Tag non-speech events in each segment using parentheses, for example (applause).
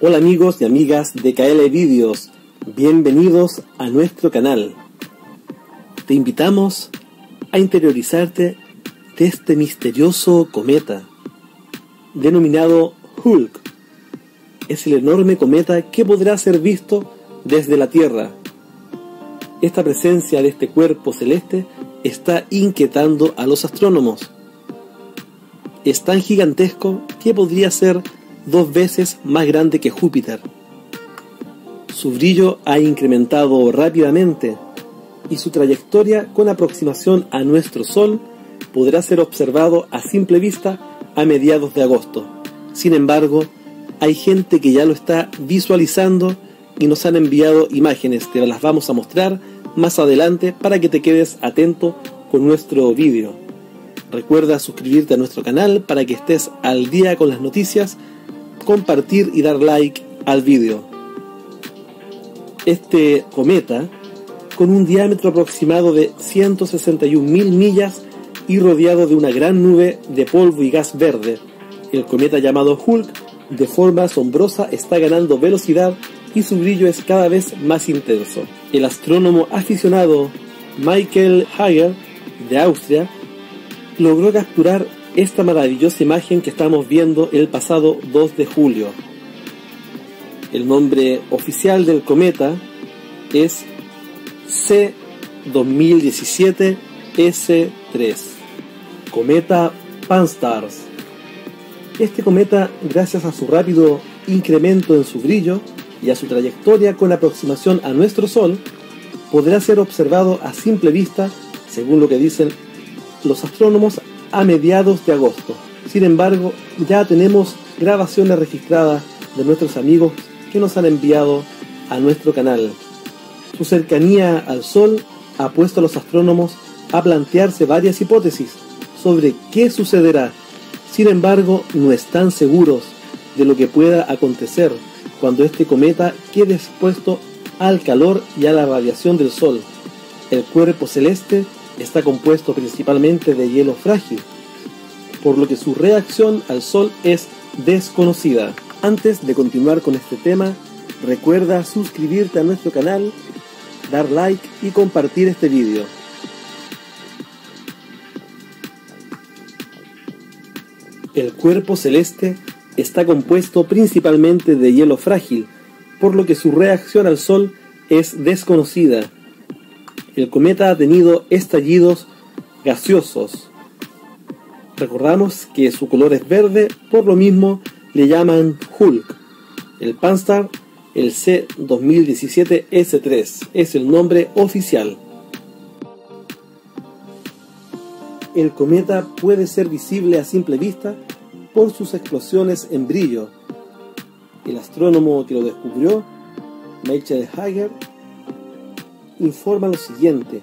Hola amigos y amigas de KL Videos, bienvenidos a nuestro canal. Te invitamos a interiorizarte de este misterioso cometa, denominado Hulk. Es el enorme cometa que podrá ser visto desde la Tierra. Esta presencia de este cuerpo celeste está inquietando a los astrónomos. Es tan gigantesco que podría ser dos veces más grande que Júpiter. Su brillo ha incrementado rápidamente y su trayectoria con aproximación a nuestro Sol podrá ser observado a simple vista a mediados de agosto. Sin embargo, hay gente que ya lo está visualizando y nos han enviado imágenes, que las vamos a mostrar más adelante para que te quedes atento con nuestro vídeo. Recuerda suscribirte a nuestro canal para que estés al día con las noticias compartir y dar like al vídeo. Este cometa, con un diámetro aproximado de 161.000 millas y rodeado de una gran nube de polvo y gas verde, el cometa llamado Hulk, de forma asombrosa está ganando velocidad y su brillo es cada vez más intenso. El astrónomo aficionado Michael Hager, de Austria, logró capturar esta maravillosa imagen que estamos viendo el pasado 2 de julio. El nombre oficial del cometa es C2017S3, cometa PanStars. Este cometa, gracias a su rápido incremento en su brillo y a su trayectoria con la aproximación a nuestro Sol, podrá ser observado a simple vista, según lo que dicen los astrónomos a mediados de agosto. Sin embargo, ya tenemos grabaciones registradas de nuestros amigos que nos han enviado a nuestro canal. Su cercanía al Sol ha puesto a los astrónomos a plantearse varias hipótesis sobre qué sucederá. Sin embargo, no están seguros de lo que pueda acontecer cuando este cometa quede expuesto al calor y a la radiación del Sol. El cuerpo celeste Está compuesto principalmente de hielo frágil, por lo que su reacción al Sol es desconocida. Antes de continuar con este tema, recuerda suscribirte a nuestro canal, dar like y compartir este vídeo. El cuerpo celeste está compuesto principalmente de hielo frágil, por lo que su reacción al Sol es desconocida el cometa ha tenido estallidos gaseosos. Recordamos que su color es verde, por lo mismo le llaman Hulk. El Panstar, el C2017S3, es el nombre oficial. El cometa puede ser visible a simple vista por sus explosiones en brillo. El astrónomo que lo descubrió, Michael Hager, informa lo siguiente.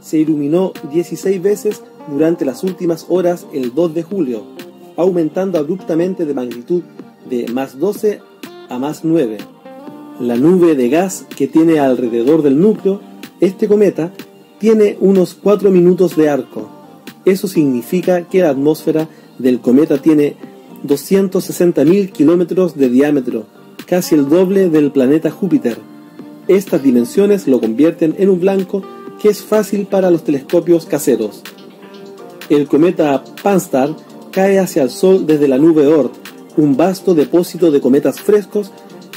Se iluminó 16 veces durante las últimas horas el 2 de julio, aumentando abruptamente de magnitud de más 12 a más 9. La nube de gas que tiene alrededor del núcleo, este cometa, tiene unos 4 minutos de arco. Eso significa que la atmósfera del cometa tiene mil kilómetros de diámetro, casi el doble del planeta Júpiter. Estas dimensiones lo convierten en un blanco que es fácil para los telescopios caseros. El cometa Panstar cae hacia el Sol desde la nube Oort, un vasto depósito de cometas frescos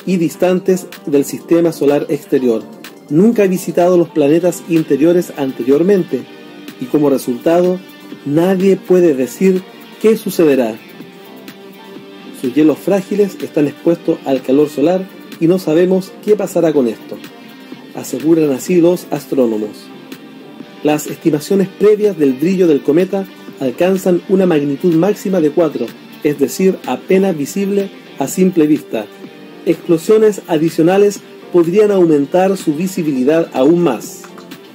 y distantes del sistema solar exterior. Nunca ha visitado los planetas interiores anteriormente y como resultado nadie puede decir qué sucederá. Sus hielos frágiles están expuestos al calor solar y no sabemos qué pasará con esto, aseguran así los astrónomos. Las estimaciones previas del brillo del cometa alcanzan una magnitud máxima de 4, es decir, apenas visible a simple vista. Explosiones adicionales podrían aumentar su visibilidad aún más.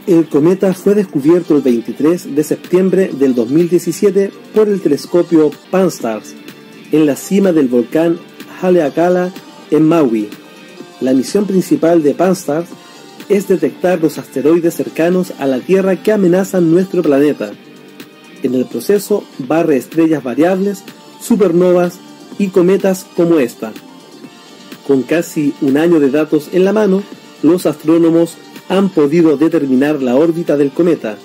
El cometa fue descubierto el 23 de septiembre del 2017 por el telescopio pan stars en la cima del volcán Haleakala en Maui, la misión principal de PanStar es detectar los asteroides cercanos a la Tierra que amenazan nuestro planeta. En el proceso barre estrellas variables, supernovas y cometas como esta. Con casi un año de datos en la mano, los astrónomos han podido determinar la órbita del cometa.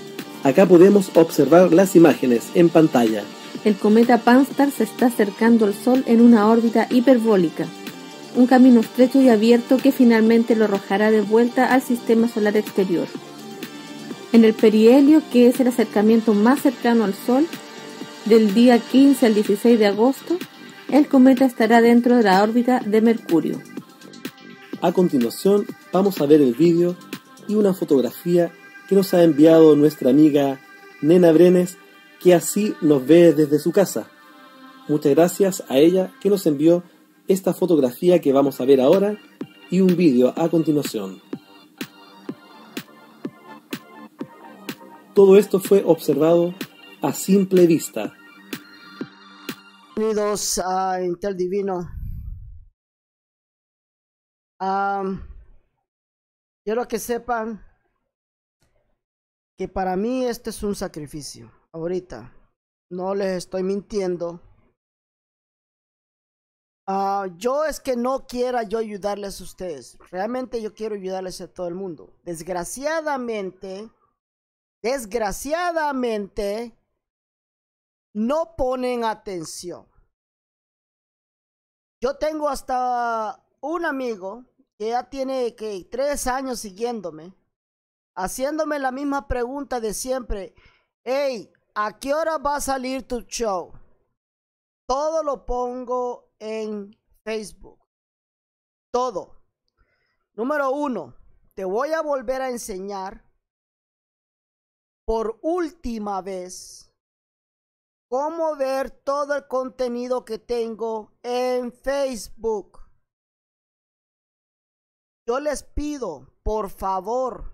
Acá podemos observar las imágenes en pantalla. El cometa PanStar se está acercando al Sol en una órbita hiperbólica un camino estrecho y abierto que finalmente lo arrojará de vuelta al sistema solar exterior. En el perihelio, que es el acercamiento más cercano al Sol, del día 15 al 16 de agosto, el cometa estará dentro de la órbita de Mercurio. A continuación, vamos a ver el vídeo y una fotografía que nos ha enviado nuestra amiga Nena Brenes, que así nos ve desde su casa. Muchas gracias a ella que nos envió esta fotografía que vamos a ver ahora y un vídeo a continuación. Todo esto fue observado a simple vista. Bienvenidos a Intel Divino. Um, quiero que sepan que para mí este es un sacrificio. Ahorita no les estoy mintiendo Ah, yo es que no quiera yo ayudarles a ustedes. Realmente yo quiero ayudarles a todo el mundo. Desgraciadamente, desgraciadamente, no ponen atención. Yo tengo hasta un amigo que ya tiene que tres años siguiéndome, haciéndome la misma pregunta de siempre. Hey, ¿a qué hora va a salir tu show? Todo lo pongo en Facebook. Todo. Número uno, te voy a volver a enseñar por última vez cómo ver todo el contenido que tengo en Facebook. Yo les pido, por favor,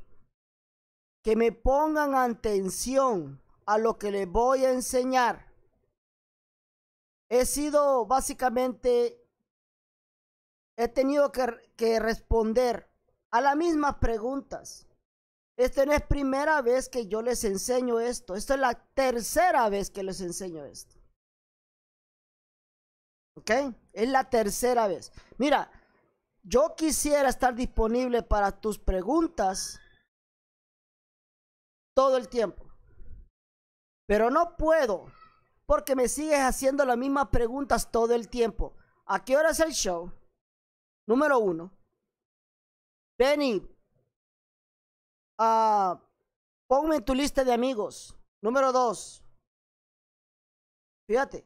que me pongan atención a lo que les voy a enseñar he sido básicamente, he tenido que, responder a las mismas preguntas. Esta no es primera vez que yo les enseño esto. Esta es la tercera vez que les enseño esto. ¿Ok? Es la tercera vez. Mira, yo quisiera estar disponible para tus preguntas todo el tiempo. Pero no puedo porque me sigues haciendo las mismas preguntas todo el tiempo. ¿A qué hora es el show? Número uno. Benny, ah, ponme en tu lista de amigos. Número dos. Fíjate.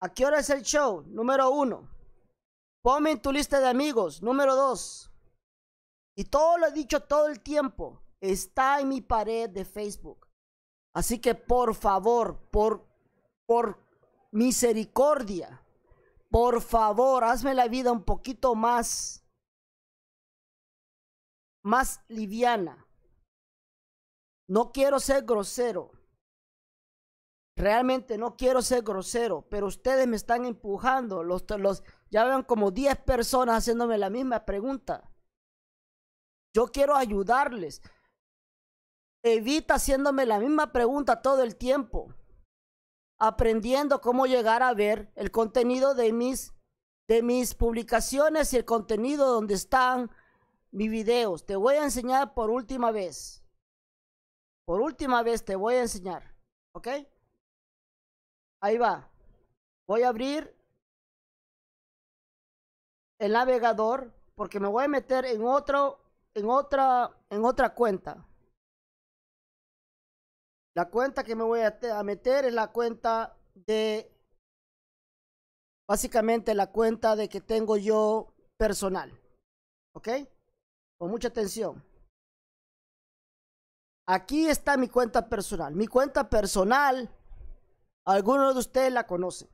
¿A qué hora es el show? Número uno. Ponme en tu lista de amigos. Número dos. Y todo lo he dicho todo el tiempo. Está en mi pared de Facebook. Así que por favor, por por misericordia, por favor, hazme la vida un poquito más, más liviana. No quiero ser grosero. Realmente no quiero ser grosero, pero ustedes me están empujando. Los, los, ya ven como 10 personas haciéndome la misma pregunta. Yo quiero ayudarles. Evita haciéndome la misma pregunta todo el tiempo aprendiendo cómo llegar a ver el contenido de mis, de mis publicaciones y el contenido donde están mis videos. Te voy a enseñar por última vez. Por última vez te voy a enseñar. ¿Ok? Ahí va. Voy a abrir el navegador porque me voy a meter en otro en otra en otra cuenta. La cuenta que me voy a, meter es la cuenta de, básicamente la cuenta de que tengo yo personal. ¿Ok? Con mucha atención. Aquí está mi cuenta personal. Mi cuenta personal, algunos de ustedes la conocen.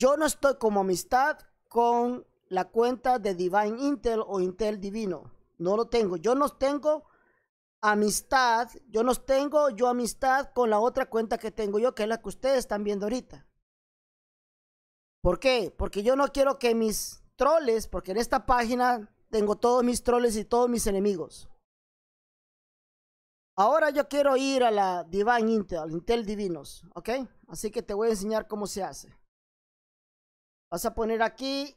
Yo no estoy como amistad con la cuenta de Divine Intel o Intel Divino. No lo tengo. Yo no tengo amistad, yo no tengo yo amistad con la otra cuenta que tengo yo, que es la que ustedes están viendo ahorita. ¿Por qué? Porque yo no quiero que mis troles, porque en esta página tengo todos mis troles y todos mis enemigos. Ahora yo quiero ir a la Divine Intel, Intel Divinos, ¿ok? Así que te voy a enseñar cómo se hace. Vas a poner aquí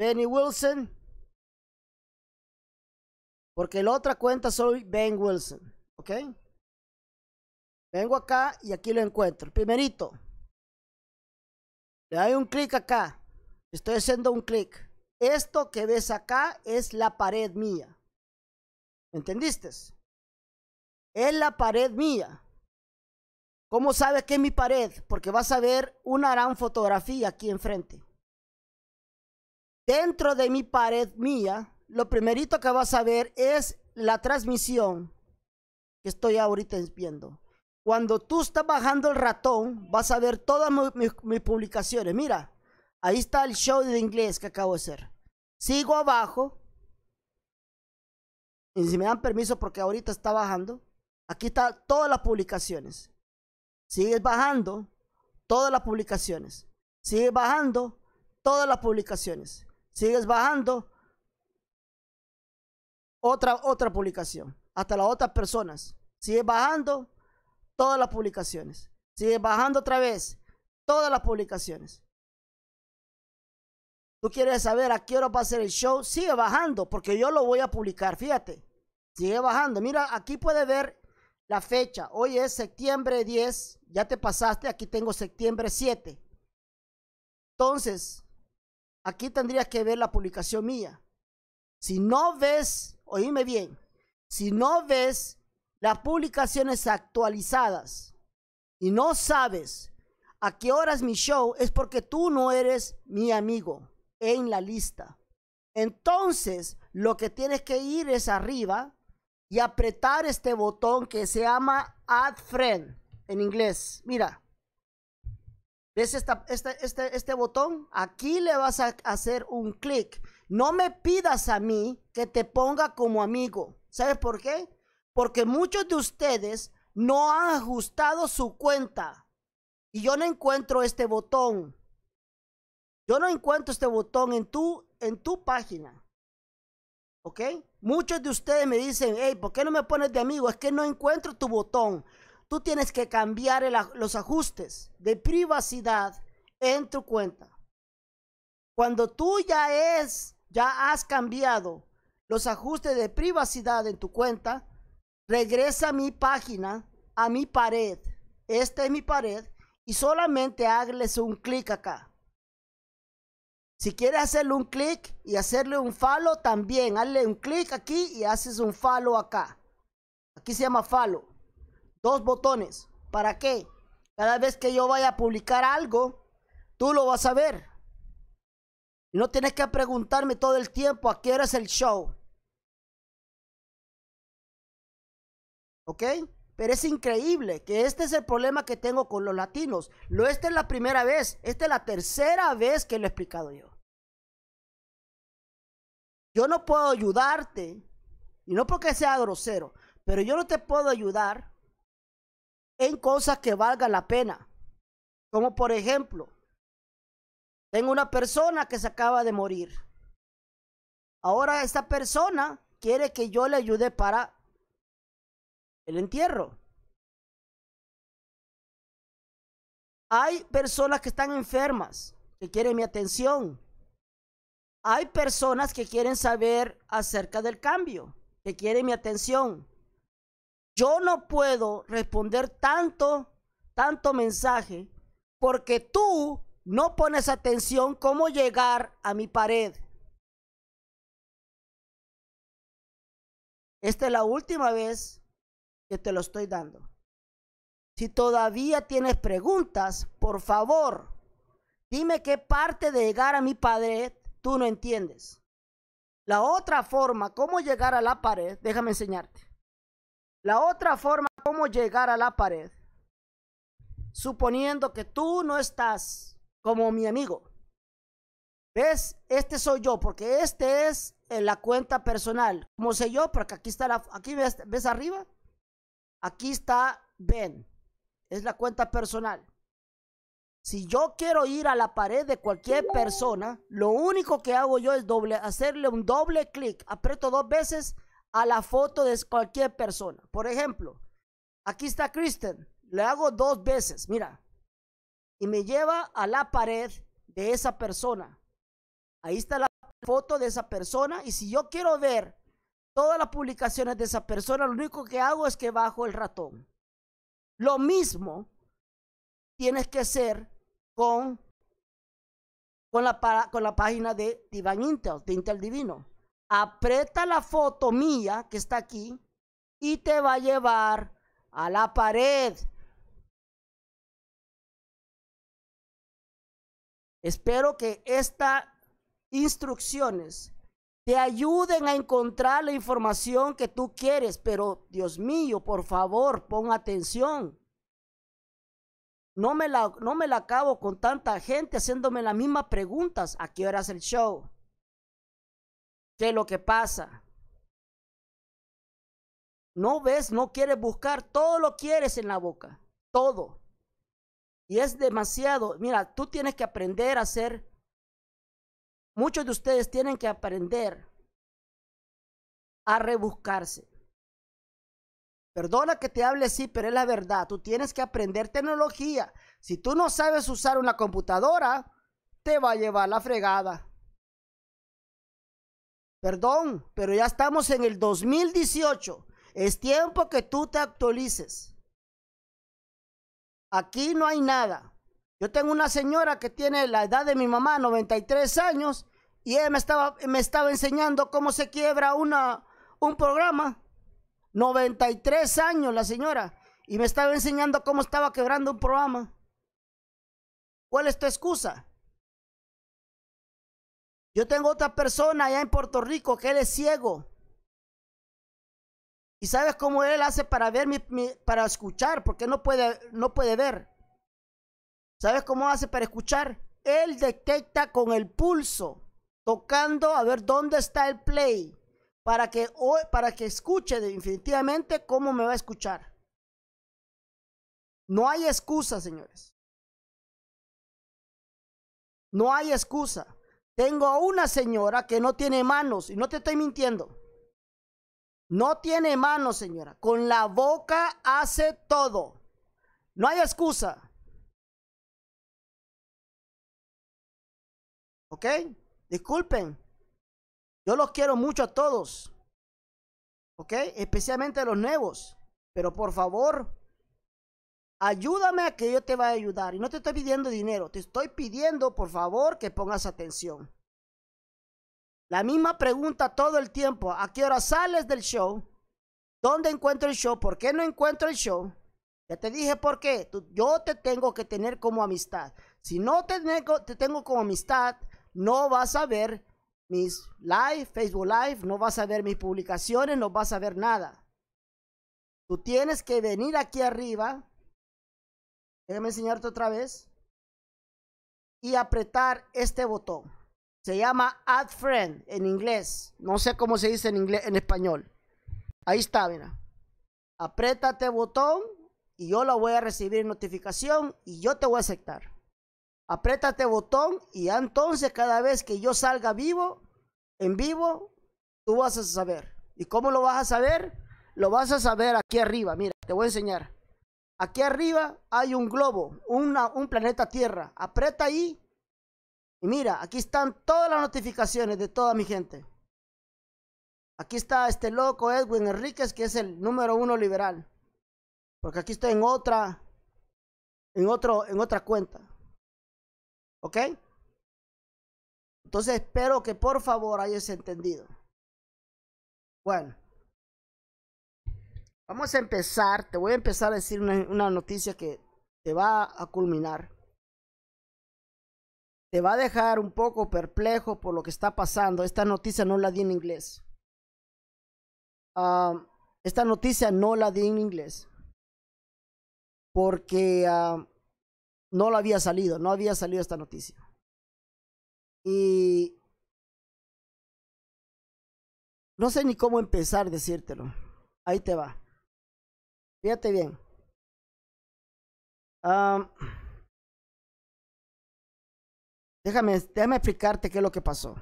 Benny Wilson. Porque la otra cuenta soy Ben Wilson. ¿Ok? Vengo acá y aquí lo encuentro. primerito. Le doy un clic acá. Estoy haciendo un clic. Esto que ves acá es la pared mía. ¿Entendiste? Es la pared mía. ¿Cómo sabes que es mi pared? Porque vas a ver una gran fotografía aquí enfrente. Dentro de mi pared mía lo primerito que vas a ver es la transmisión que estoy ahorita viendo. Cuando tú estás bajando el ratón, vas a ver todas mis, publicaciones. Mira, ahí está el show de inglés que acabo de hacer. Sigo abajo. Y si me dan permiso porque ahorita está bajando. Aquí están todas las publicaciones. Sigues bajando todas las publicaciones. Sigues bajando todas las publicaciones. Sigues bajando otra, otra publicación, hasta las otras personas. Sigue bajando todas las publicaciones. Sigue bajando otra vez todas las publicaciones. Tú quieres saber a qué hora va a ser el show, sigue bajando porque yo lo voy a publicar, fíjate. Sigue bajando. Mira, aquí puede ver la fecha. Hoy es septiembre 10, ya te pasaste, aquí tengo septiembre 7. Entonces, aquí tendrías que ver la publicación mía. Si no ves oíme bien, si no ves las publicaciones actualizadas y no sabes a qué horas mi show, es porque tú no eres mi amigo en la lista. Entonces, lo que tienes que ir es arriba y apretar este botón que se llama Add Friend en inglés. Mira, ¿ves este, este botón? Aquí le vas a hacer un clic no me pidas a mí que te ponga como amigo. ¿Sabes por qué? Porque muchos de ustedes no han ajustado su cuenta. Y yo no encuentro este botón. Yo no encuentro este botón en tu, en tu página. ¿Ok? Muchos de ustedes me dicen, hey, ¿por qué no me pones de amigo? Es que no encuentro tu botón. Tú tienes que cambiar los ajustes de privacidad en tu cuenta. Cuando tú ya es ya has cambiado los ajustes de privacidad en tu cuenta, regresa a mi página, a mi pared. Esta es mi pared y solamente hágles un clic acá. Si quieres hacerle un clic y hacerle un falo también, hazle un clic aquí y haces un falo acá. Aquí se llama falo. Dos botones. ¿Para qué? Cada vez que yo vaya a publicar algo, tú lo vas a ver. No tienes que preguntarme todo el tiempo a qué hora es el show. ¿Ok? Pero es increíble que este es el problema que tengo con los latinos. Lo esta es la primera vez, esta es la tercera vez que lo he explicado yo. Yo no puedo ayudarte, y no porque sea grosero, pero yo no te puedo ayudar en cosas que valgan la pena. Como por ejemplo, tengo una persona que se acaba de morir. Ahora esta persona quiere que yo le ayude para el entierro. Hay personas que están enfermas, que quieren mi atención. Hay personas que quieren saber acerca del cambio, que quieren mi atención. Yo no puedo responder tanto, tanto mensaje, porque tú no pones atención cómo llegar a mi pared. Esta es la última vez que te lo estoy dando. Si todavía tienes preguntas, por favor, dime qué parte de llegar a mi pared tú no entiendes. La otra forma, cómo llegar a la pared, déjame enseñarte. La otra forma, cómo llegar a la pared, suponiendo que tú no estás como mi amigo. ¿Ves? Este soy yo, porque este es eh, la cuenta personal. Como sé yo, porque aquí está la, aquí ves, ves arriba, aquí está Ben, es la cuenta personal. Si yo quiero ir a la pared de cualquier persona, lo único que hago yo es hacerle un doble clic. Aprieto dos veces a la foto de cualquier persona. Por ejemplo, aquí está Kristen. Le hago dos veces. Mira, y me lleva a la pared de esa persona. Ahí está la foto de esa persona y si yo quiero ver todas las publicaciones de esa persona, lo único que hago es que bajo el ratón. Lo mismo tienes que hacer con, con, la, con la página de Divine Intel, de Intel Divino. Aprieta la foto mía que está aquí y te va a llevar a la pared Espero que estas instrucciones te ayuden a encontrar la información que tú quieres, pero Dios mío, por favor, pon atención. No me, la, no me la acabo con tanta gente haciéndome las mismas preguntas. ¿A qué hora es el show? ¿Qué es lo que pasa? No ves, no quieres buscar, todo lo quieres en la boca, todo. Y es demasiado. Mira, tú tienes que aprender a ser, muchos de ustedes tienen que aprender a rebuscarse. Perdona que te hable así, pero es la verdad. Tú tienes que aprender tecnología. Si tú no sabes usar una computadora, te va a llevar la fregada. Perdón, pero ya estamos en el 2018. Es tiempo que tú te actualices. Aquí no hay nada. Yo tengo una señora que tiene la edad de mi mamá, 93 años, y ella me estaba, me estaba enseñando cómo se quiebra una, un programa. 93 años la señora, y me estaba enseñando cómo estaba quebrando un programa. ¿Cuál es tu excusa? Yo tengo otra persona allá en Puerto Rico que él es ciego ¿Y sabes cómo él hace para ver, para escuchar? Porque no puede, no puede ver. ¿Sabes cómo hace para escuchar? Él detecta con el pulso, tocando a ver dónde está el play, para que, para que escuche definitivamente cómo me va a escuchar. No hay excusa, señores. No hay excusa. Tengo a una señora que no tiene manos y no te estoy mintiendo. No tiene mano, señora. Con la boca hace todo. No hay excusa. ¿Ok? Disculpen. Yo los quiero mucho a todos. ¿Ok? Especialmente a los nuevos. Pero por favor, ayúdame a que yo te vaya a ayudar. Y no te estoy pidiendo dinero. Te estoy pidiendo, por favor, que pongas atención. La misma pregunta todo el tiempo. ¿A qué hora sales del show? ¿Dónde encuentro el show? ¿Por qué no encuentro el show? Ya te dije por qué. yo te tengo que tener como amistad. Si no te te tengo como amistad, no vas a ver mis live, Facebook Live, no vas a ver mis publicaciones, no vas a ver nada. Tú tienes que venir aquí arriba. Déjame enseñarte otra vez. Y apretar este botón. Se llama Add Friend en inglés. No sé cómo se dice en inglés, en español. Ahí está, mira. Apriétate botón y yo lo voy a recibir notificación y yo te voy a aceptar. Apriétate botón y entonces cada vez que yo salga vivo, en vivo, tú vas a saber. ¿Y cómo lo vas a saber? Lo vas a saber aquí arriba. Mira, te voy a enseñar. Aquí arriba hay un globo, una, un planeta Tierra. Aprieta ahí mira, aquí están todas las notificaciones de toda mi gente. Aquí está este loco Edwin Enriquez que es el número uno liberal. Porque aquí estoy en otra, en otro, en otra cuenta. ¿Ok? Entonces espero que por favor hayas entendido. Bueno. Vamos a empezar. Te voy a empezar a decir una noticia que te va a culminar te va a dejar un poco perplejo por lo que está pasando. Esta noticia no la di en inglés. Ah, esta noticia no la di en inglés porque ah, no la había salido, no había salido esta noticia. Y no sé ni cómo empezar a decírtelo. Ahí te va. Fíjate bien. Ah, Déjame, déjame explicarte qué es lo que pasó.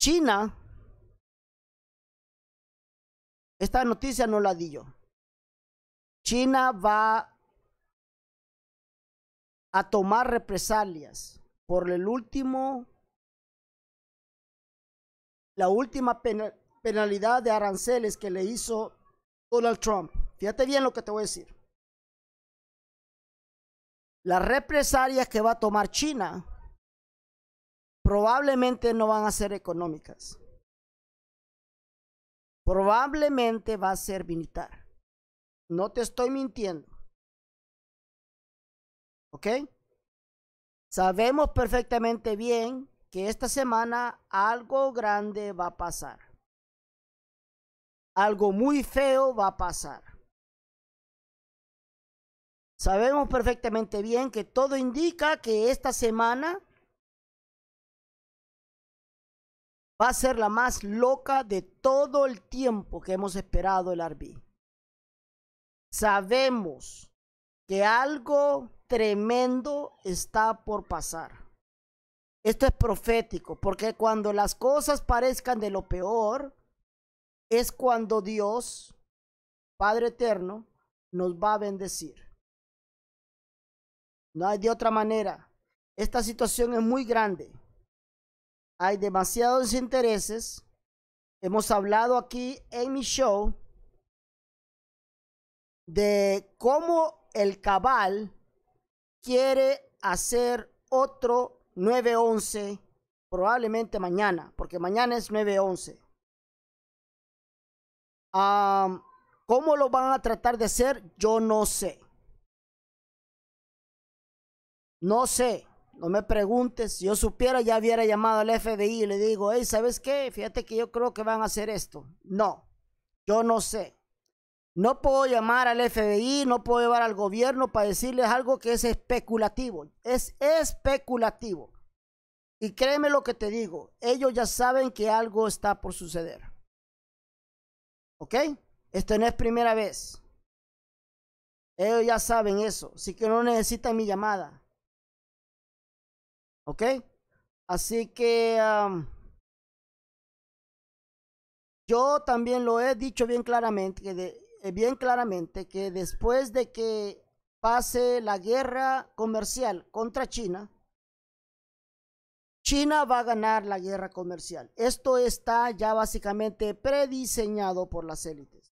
China, esta noticia no la di yo. China va a tomar represalias por el último, la última penalidad de aranceles que le hizo Donald Trump. Fíjate bien lo que te voy a decir las represalias que va a tomar China probablemente no van a ser económicas. Probablemente va a ser militar. No te estoy mintiendo. ¿Ok? Sabemos perfectamente bien que esta semana algo grande va a pasar. Algo muy feo va a pasar. Sabemos perfectamente bien que todo indica que esta semana va a ser la más loca de todo el tiempo que hemos esperado el Arbi. Sabemos que algo tremendo está por pasar. Esto es profético, porque cuando las cosas parezcan de lo peor, es cuando Dios, Padre Eterno, nos va a bendecir. No hay de otra manera. Esta situación es muy grande. Hay demasiados intereses. Hemos hablado aquí en mi show de cómo el cabal quiere hacer otro 911 probablemente mañana, porque mañana es 911. 11 ah, ¿Cómo lo van a tratar de hacer? Yo no sé. No sé, no me preguntes. Si yo supiera, ya hubiera llamado al FBI y le digo, hey, ¿sabes qué? Fíjate que yo creo que van a hacer esto. No, yo no sé. No puedo llamar al FBI, no puedo llevar al gobierno para decirles algo que es especulativo. Es especulativo. Y créeme lo que te digo, ellos ya saben que algo está por suceder. ¿Ok? Esto no es primera vez. Ellos ya saben eso, así que no necesitan mi llamada. ¿Ok? Así que yo también lo he dicho bien claramente, que eh, bien claramente que después de que pase la guerra comercial contra China, China va a ganar la guerra comercial. Esto está ya básicamente prediseñado por las élites.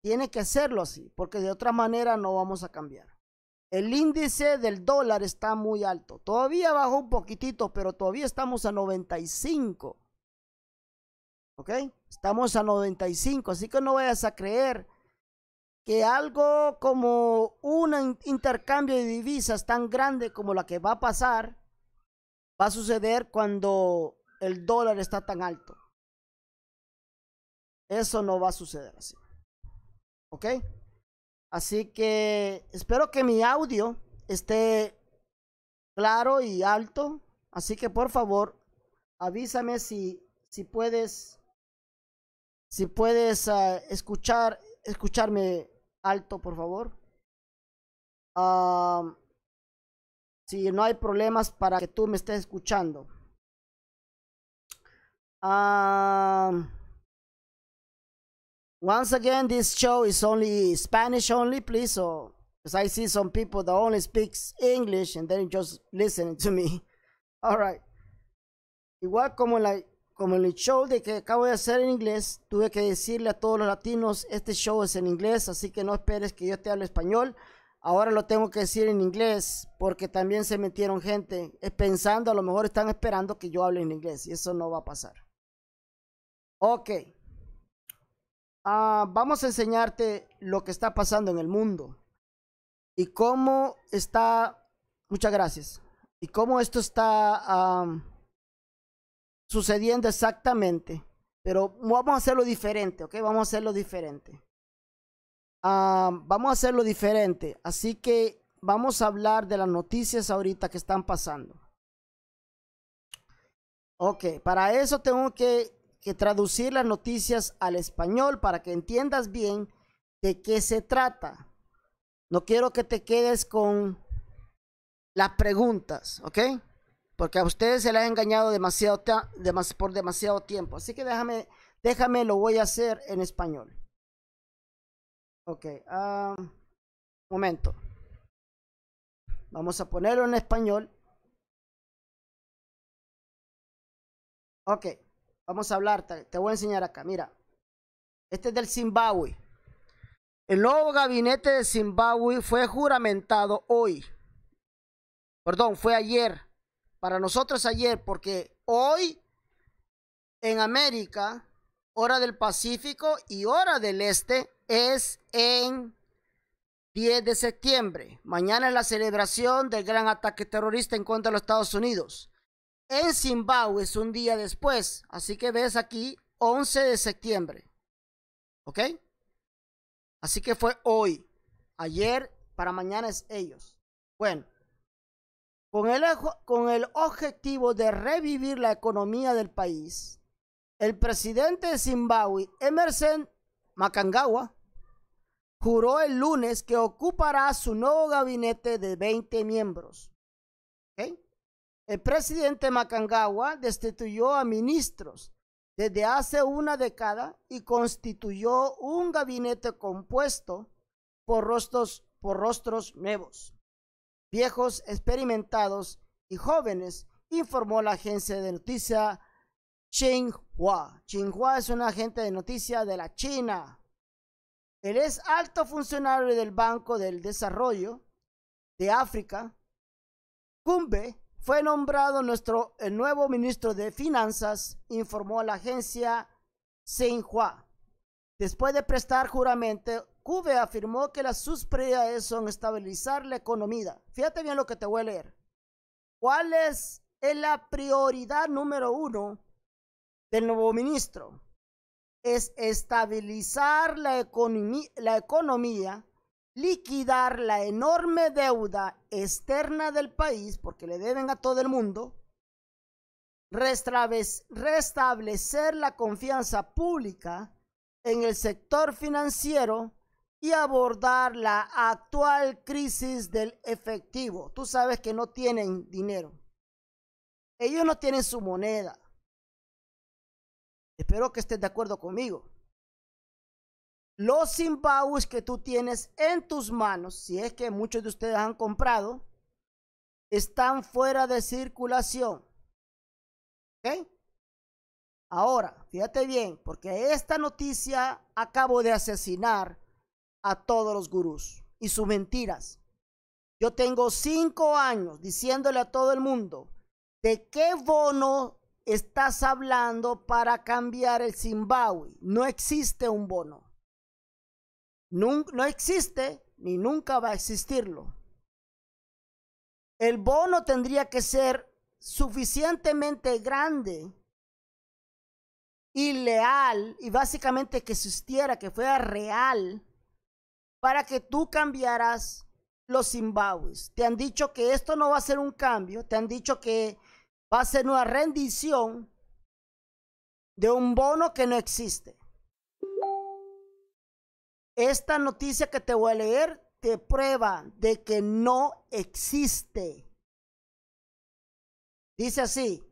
Tiene que hacerlo así, porque de otra manera no vamos a cambiar. El índice del dólar está muy alto. Todavía bajó un poquitito, pero todavía estamos a 95. ¿Ok? Estamos a 95, así que no vayas a creer que algo como un intercambio de divisas tan grande como la que va a pasar va a suceder cuando el dólar está tan alto. Eso no va a suceder así. ¿Ok? Así que espero que mi audio esté claro y alto. Así que por favor, avísame si, si puedes, si puedes ah, escuchar, escucharme alto, por favor. Ah, si no hay problemas para que tú me estés escuchando. ah Once again, this show is only Spanish only, please. So, I see some people that only speaks English and then just listening to me. (laughs) All right. Igual como la, como el show de que acabo de hacer en inglés, tuve que decirle a todos los latinos, este show es en inglés, así que no esperes que yo te hable español. Ahora lo tengo que decir en inglés porque también se metieron gente eh, pensando, a lo mejor están esperando que yo hable en inglés y eso no va a pasar. Ok. Ah, vamos a enseñarte lo que está pasando en el mundo y cómo está, muchas gracias, y cómo esto está sucediendo exactamente. Pero vamos a hacerlo diferente, ¿ok? Vamos a hacerlo diferente. Ah, vamos a hacerlo diferente. Así que vamos a hablar de las noticias ahorita que están pasando. Ok, para eso tengo que que traducir las noticias al español para que entiendas bien de qué se trata. No quiero que te quedes con las preguntas, ¿ok? Porque a ustedes se les ha engañado demasiado por demasiado tiempo. Así que déjame, déjame, lo voy a hacer en español. Ok, ah, momento. Vamos a ponerlo en español. Ok. Vamos a hablar, te voy a enseñar acá. Mira, este es del Zimbabue. El nuevo gabinete de Zimbabue fue juramentado hoy. Perdón, fue ayer. Para nosotros ayer, porque hoy en América, hora del Pacífico y hora del Este es en 10 de septiembre. Mañana es la celebración del gran ataque terrorista en contra de los Estados Unidos. En Zimbabue es un día después, así que ves aquí 11 de septiembre. ¿Ok? Así que fue hoy. Ayer para mañana es ellos. Bueno, con el, con el objetivo de revivir la economía del país, el presidente de Zimbabue, Emerson Macangawa, juró el lunes que ocupará su nuevo gabinete de 20 miembros. ¿ok? El presidente Macangawa destituyó a ministros desde hace una década y constituyó un gabinete compuesto por rostros, por rostros nuevos, viejos, experimentados y jóvenes, informó la agencia de noticias Xinhua. Xinhua es una agencia de noticias de la China. Él es alto funcionario del Banco del Desarrollo de África, Cumbe, fue nombrado nuestro el nuevo ministro de Finanzas, informó la agencia Xinhua. Después de prestar juramento, Cube afirmó que las sus prioridades son estabilizar la economía. Fíjate bien lo que te voy a leer. ¿Cuál es la prioridad número uno del nuevo ministro? Es estabilizar la economía liquidar la enorme deuda externa del país, porque le deben a todo el mundo, restablecer la confianza pública en el sector financiero y abordar la actual crisis del efectivo. Tú sabes que no tienen dinero. Ellos no tienen su moneda. Espero que estés de acuerdo conmigo los Zimbabues que tú tienes en tus manos, si es que muchos de ustedes han comprado, están fuera de circulación. ¿Ok? Ahora, fíjate bien, porque esta noticia acabo de asesinar a todos los gurús y sus mentiras. Yo tengo cinco años diciéndole a todo el mundo, ¿de qué bono estás hablando para cambiar el Zimbabue? No existe un bono no, existe ni nunca va a existirlo. El bono tendría que ser suficientemente grande y leal y básicamente que existiera, que fuera real, para que tú cambiaras los Zimbabues. Te han dicho que esto no va a ser un cambio, te han dicho que va a ser una rendición de un bono que no existe. Esta noticia que te voy a leer te prueba de que no existe. Dice así,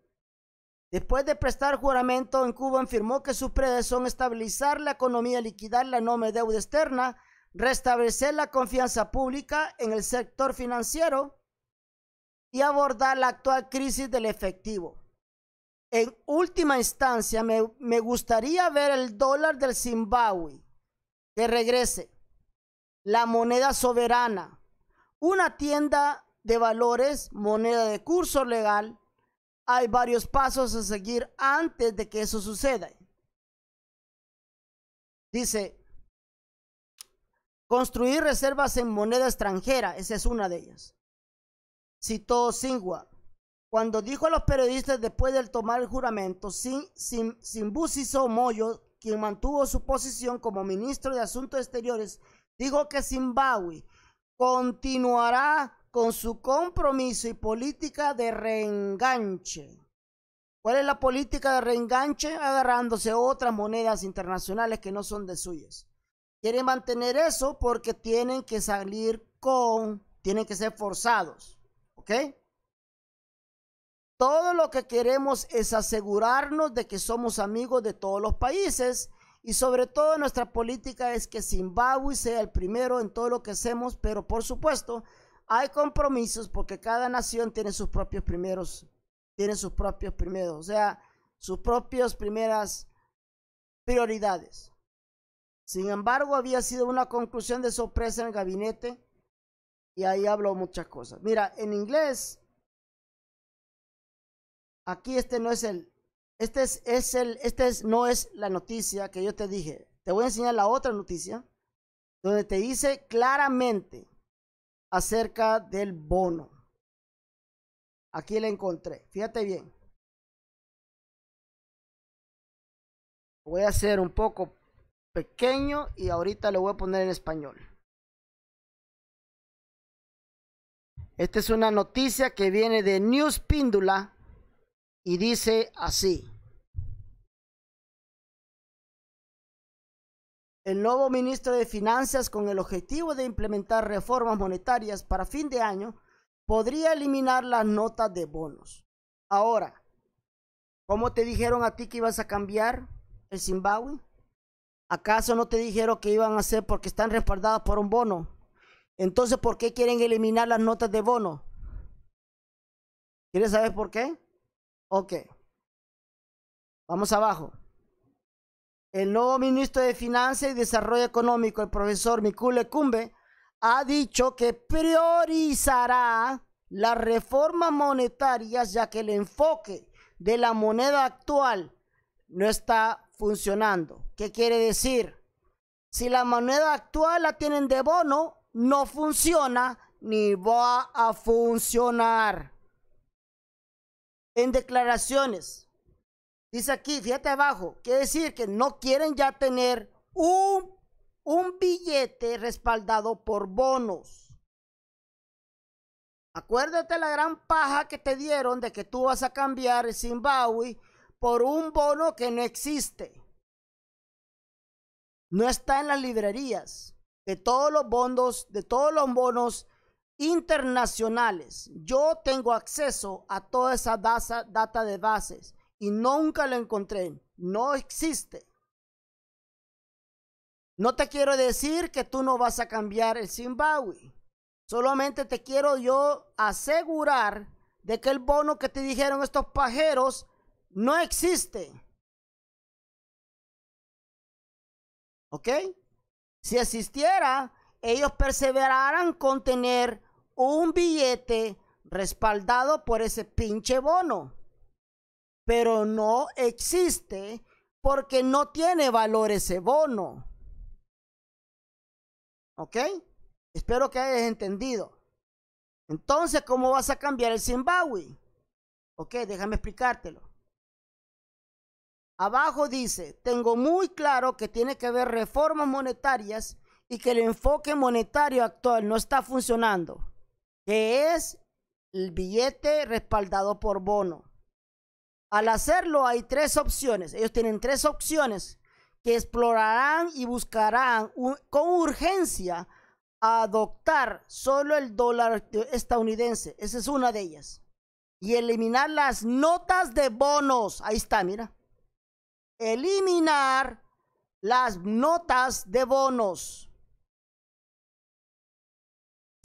Después de prestar juramento en Cuba, afirmó que sus prioridades son estabilizar la economía, liquidar la enorme deuda externa, restablecer la confianza pública en el sector financiero y abordar la actual crisis del efectivo. En última instancia, me, me gustaría ver el dólar del Zimbabue que regrese la moneda soberana, una tienda de valores, moneda de curso legal. Hay varios pasos a seguir antes de que eso suceda. Dice, construir reservas en moneda extranjera, esa es una de ellas. Citó Singua. Cuando dijo a los periodistas después del tomar el juramento, Sin, Sin, o Moyo quien mantuvo su posición como ministro de Asuntos Exteriores, dijo que Zimbabue continuará con su compromiso y política de reenganche. ¿Cuál es la política de reenganche? Agarrándose otras monedas internacionales que no son de suyas. Quieren mantener eso porque tienen que salir con, tienen que ser forzados. ¿Ok? Todo lo que queremos es asegurarnos de que somos amigos de todos los países y sobre todo nuestra política es que Zimbabue sea el primero en todo lo que hacemos, pero por supuesto hay compromisos porque cada nación tiene sus propios primeros, tiene sus propios primeros, o sea, sus propias primeras prioridades. Sin embargo, había sido una conclusión de sorpresa en el gabinete y ahí habló muchas cosas. Mira, en inglés Aquí este no es el, este es, el, este no es la noticia que yo te dije. Te voy a enseñar la otra noticia donde te dice claramente acerca del bono. Aquí la encontré. Fíjate bien. Voy a hacer un poco pequeño y ahorita lo voy a poner en español. Esta es una noticia que viene de News Píndula y dice así. El nuevo ministro de Finanzas, con el objetivo de implementar reformas monetarias para fin de año, podría eliminar las notas de bonos. Ahora, ¿cómo te dijeron a ti que ibas a cambiar el Zimbabue? ¿Acaso no te dijeron que iban a hacer porque están respaldadas por un bono? Entonces, ¿por qué quieren eliminar las notas de bono? ¿Quieres saber por qué? Ok. Vamos abajo. El nuevo ministro de Finanzas y Desarrollo Económico, el profesor Mikule Cumbe, ha dicho que priorizará las reformas monetaria, ya que el enfoque de la moneda actual no está funcionando. ¿Qué quiere decir? Si la moneda actual la tienen de bono, no funciona ni va a funcionar en declaraciones. Dice aquí, fíjate abajo, quiere decir que no quieren ya tener un, un billete respaldado por bonos. Acuérdate la gran paja que te dieron de que tú vas a cambiar Zimbabue por un bono que no existe. No está en las librerías. De todos los bonos, de todos los bonos internacionales. Yo tengo acceso a toda esa data, de bases y nunca la encontré. No existe. No te quiero decir que tú no vas a cambiar el Zimbabue. Solamente te quiero yo asegurar de que el bono que te dijeron estos pajeros no existe. ¿Ok? Si existiera, ellos perseverarán con tener un billete respaldado por ese pinche bono. Pero no existe porque no tiene valor ese bono. ¿Ok? Espero que hayas entendido. Entonces, ¿cómo vas a cambiar el Zimbabue? Ok, déjame explicártelo. Abajo dice, tengo muy claro que tiene que haber reformas monetarias y que el enfoque monetario actual no está funcionando que es el billete respaldado por bono. Al hacerlo hay tres opciones. Ellos tienen tres opciones que explorarán y buscarán con urgencia adoptar solo el dólar estadounidense. Esa es una de ellas. Y eliminar las notas de bonos. Ahí está, mira. Eliminar las notas de bonos.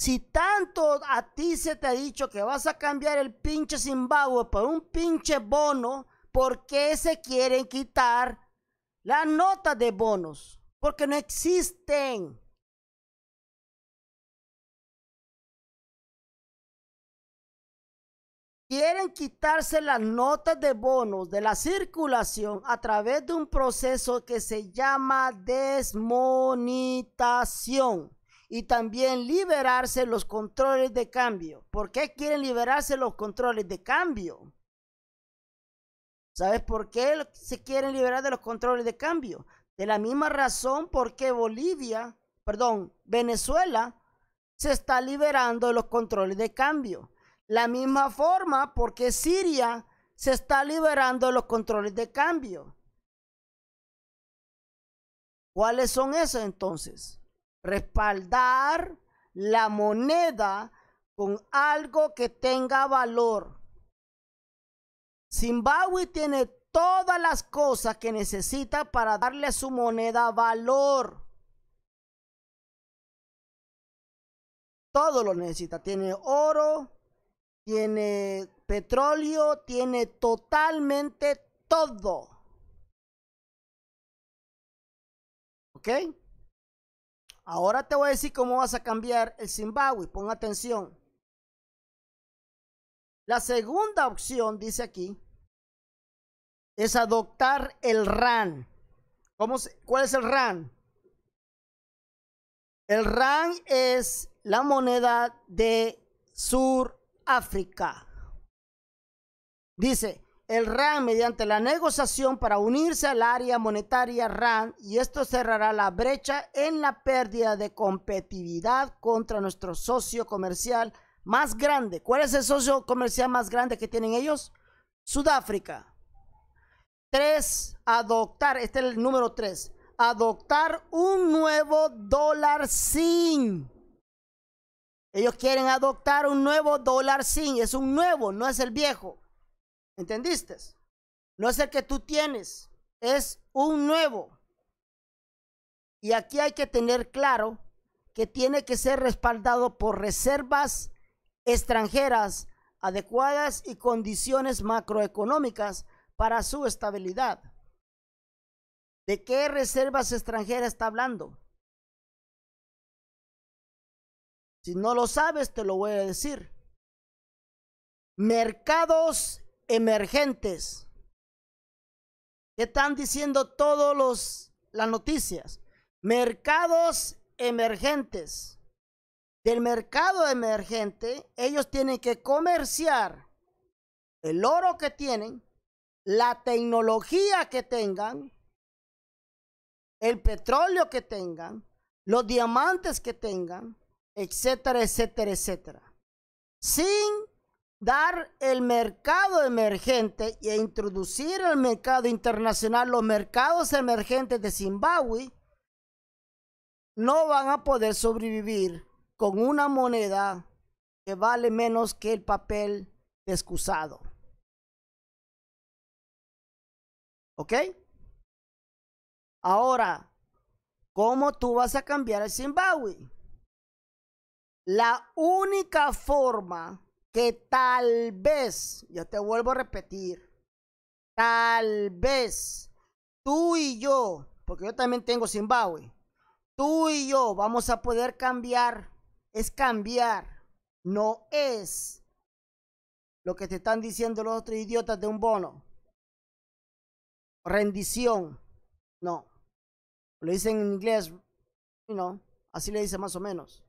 Si tanto a ti se te ha dicho que vas a cambiar el pinche Zimbabue por un pinche bono, ¿por qué se quieren quitar las notas de bonos? Porque no existen. quieren quitarse las notas de bonos de la circulación a través de un proceso que se llama desmonitación y también liberarse los controles de cambio. ¿Por qué quieren liberarse los controles de cambio? ¿Sabes por qué se quieren liberar de los controles de cambio? De la misma razón porque qué Bolivia, perdón, Venezuela se está liberando de los controles de cambio. La misma forma porque Siria se está liberando de los controles de cambio. ¿Cuáles son esos entonces? respaldar la moneda con algo que tenga valor. Zimbabue tiene todas las cosas que necesita para darle a su moneda valor. Todo lo necesita. Tiene oro, tiene petróleo, tiene totalmente todo. ¿Ok? Ahora te voy a decir cómo vas a cambiar el Zimbabue. Pon atención. La segunda opción, dice aquí, es adoptar el RAN. ¿Cómo ¿Cuál es el RAN? El RAN es la moneda de Sudáfrica. Dice, el RAN mediante la negociación para unirse al área monetaria RAN y esto cerrará la brecha en la pérdida de competitividad contra nuestro socio comercial más grande. ¿Cuál es el socio comercial más grande que tienen ellos? Sudáfrica. tres Adoptar, este es el número tres Adoptar un nuevo dólar sin. Ellos quieren adoptar un nuevo dólar sin. Es un nuevo, no es el viejo. ¿Entendiste? No es el que tú tienes, es un nuevo. Y aquí hay que tener claro que tiene que ser respaldado por reservas extranjeras adecuadas y condiciones macroeconómicas para su estabilidad. ¿De qué reservas extranjeras está hablando? Si no lo sabes, te lo voy a decir. Mercados emergentes que están diciendo todos los las noticias. Mercados emergentes. Del mercado emergente, ellos tienen que comerciar el oro que tienen, la tecnología que tengan, el petróleo que tengan, los diamantes que tengan, etcétera, etcétera, etcétera. Sin dar el mercado emergente e introducir al mercado internacional, los mercados emergentes de Zimbabue no van a poder sobrevivir con una moneda que vale menos que el papel descusado, excusado. ¿Ok? Ahora, ¿cómo tú vas a cambiar el Zimbabue? La única forma que tal vez, yo te vuelvo a repetir, tal vez tú y yo, porque yo también tengo Zimbabue, tú y yo vamos a poder cambiar, es cambiar, no es lo que te están diciendo los otros idiotas de un bono. Rendición, no. Lo dicen en inglés, you know, así le dice más o menos.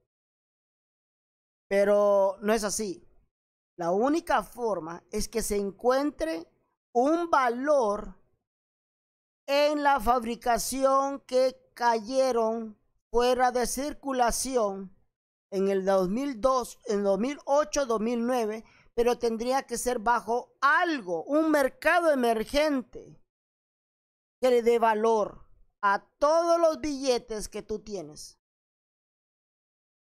Pero no es así. La única forma es que se encuentre un valor en la fabricación que cayeron fuera de circulación en el 2002, en 2008, 2009, pero tendría que ser bajo algo, un mercado emergente que le dé valor a todos los billetes que tú tienes.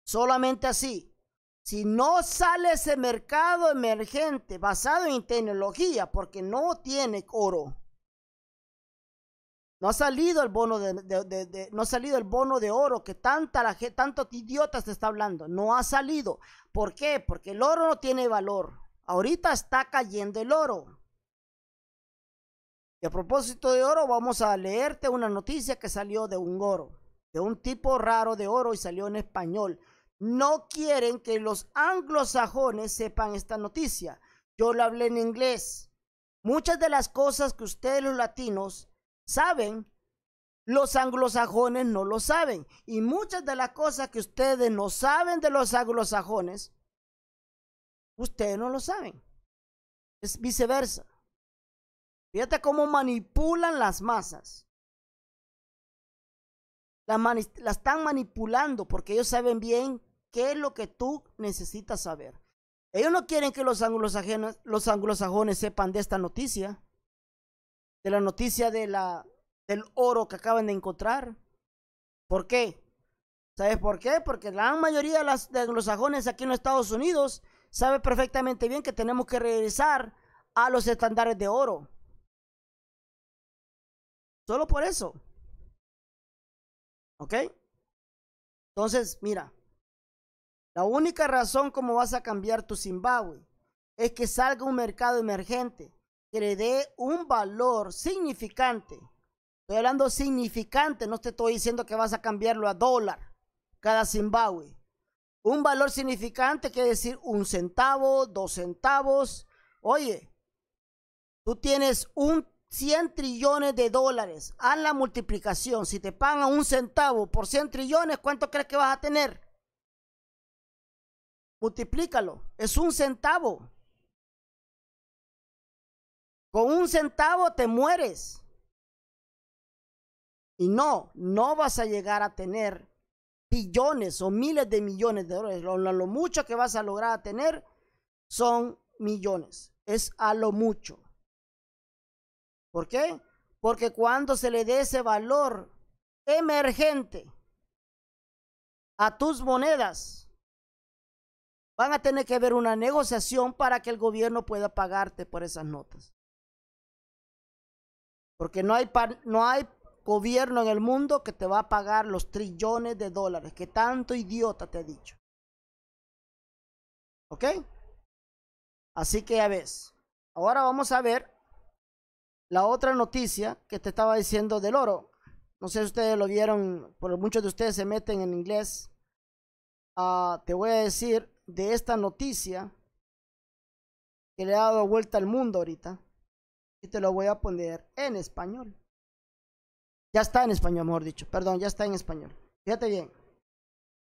Solamente así si no sale ese mercado emergente basado en tecnología, porque no tiene oro, no ha salido el bono de, no ha salido el bono de oro que tanta la tantos idiotas te está hablando. No ha salido. ¿Por qué? Porque el oro no tiene valor. Ahorita está cayendo el oro. Y a propósito de oro, vamos a leerte una noticia que salió de un oro, de un tipo raro de oro y salió en español no quieren que los anglosajones sepan esta noticia. Yo lo hablé en inglés. Muchas de las cosas que ustedes los latinos saben, los anglosajones no lo saben. Y muchas de las cosas que ustedes no saben de los anglosajones, ustedes no lo saben. Es viceversa. Fíjate cómo manipulan las masas. Las, están manipulando porque ellos saben bien qué es lo que tú necesitas saber. Ellos no quieren que los, anglosajones, los sepan de esta noticia, de la noticia de la, del oro que acaban de encontrar. ¿Por qué? ¿Sabes por qué? Porque la mayoría de, los anglosajones aquí en los Estados Unidos sabe perfectamente bien que tenemos que regresar a los estándares de oro. Solo por eso. ¿Ok? Entonces, mira, la única razón como vas a cambiar tu Zimbabue es que salga un mercado emergente que le dé un valor significante. Estoy hablando significante, no te estoy diciendo que vas a cambiarlo a dólar cada Zimbabue. Un valor significante quiere decir un centavo, dos centavos. Oye, tú tienes un 100 trillones de dólares. Haz la multiplicación. Si te pagan un centavo por 100 trillones, ¿cuánto crees que vas a tener? multiplícalo, es un centavo. Con un centavo te mueres. Y no, no vas a llegar a tener billones o miles de millones de dólares. Lo, lo, mucho que vas a lograr a tener son millones. Es a lo mucho. ¿Por qué? Porque cuando se le dé ese valor emergente a tus monedas, Van a tener que ver una negociación para que el gobierno pueda pagarte por esas notas. Porque no hay, no hay gobierno en el mundo que te va a pagar los trillones de dólares que tanto idiota te ha dicho. ¿Ok? Así que ya ves. Ahora vamos a ver la otra noticia que te estaba diciendo del oro. No sé si ustedes lo vieron, pero muchos de ustedes se meten en inglés. Ah, te voy a decir de esta noticia que le ha dado vuelta al mundo ahorita y te lo voy a poner en español. Ya está en español, mejor dicho. Perdón, ya está en español. Fíjate bien.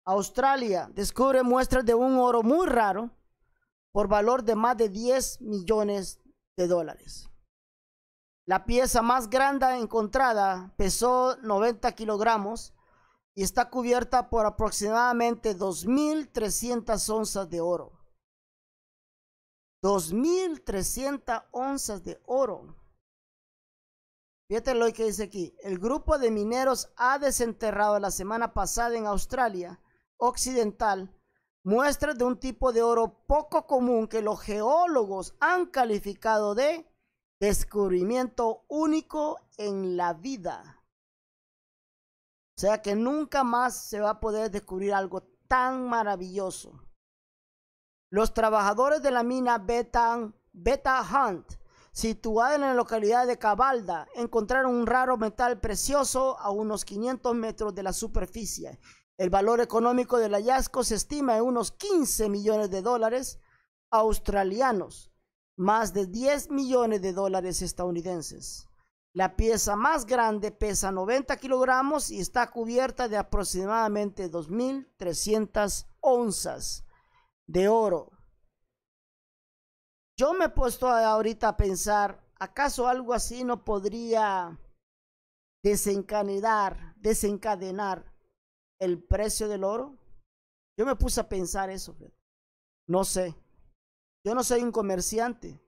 Australia descubre muestras de un oro muy raro por valor de más de 10 millones de dólares. La pieza más grande encontrada pesó 90 kilogramos y está cubierta por aproximadamente 2.300 onzas de oro. 2.300 onzas de oro. Fíjate lo que dice aquí. El grupo de mineros ha desenterrado la semana pasada en Australia Occidental muestras de un tipo de oro poco común que los geólogos han calificado de descubrimiento único en la vida. O sea que nunca más se va a poder descubrir algo tan maravilloso. Los trabajadores de la mina Beta, Beta Hunt, situada en la localidad de Cabalda, encontraron un raro metal precioso a unos 500 metros de la superficie. El valor económico del hallazgo se estima en unos 15 millones de dólares australianos, más de 10 millones de dólares estadounidenses. La pieza más grande pesa 90 kilogramos y está cubierta de aproximadamente 2.300 onzas de oro. Yo me he puesto ahorita a pensar, ¿acaso algo así no podría desencadenar, desencadenar el precio del oro? Yo me puse a pensar eso. No sé. Yo no soy un comerciante.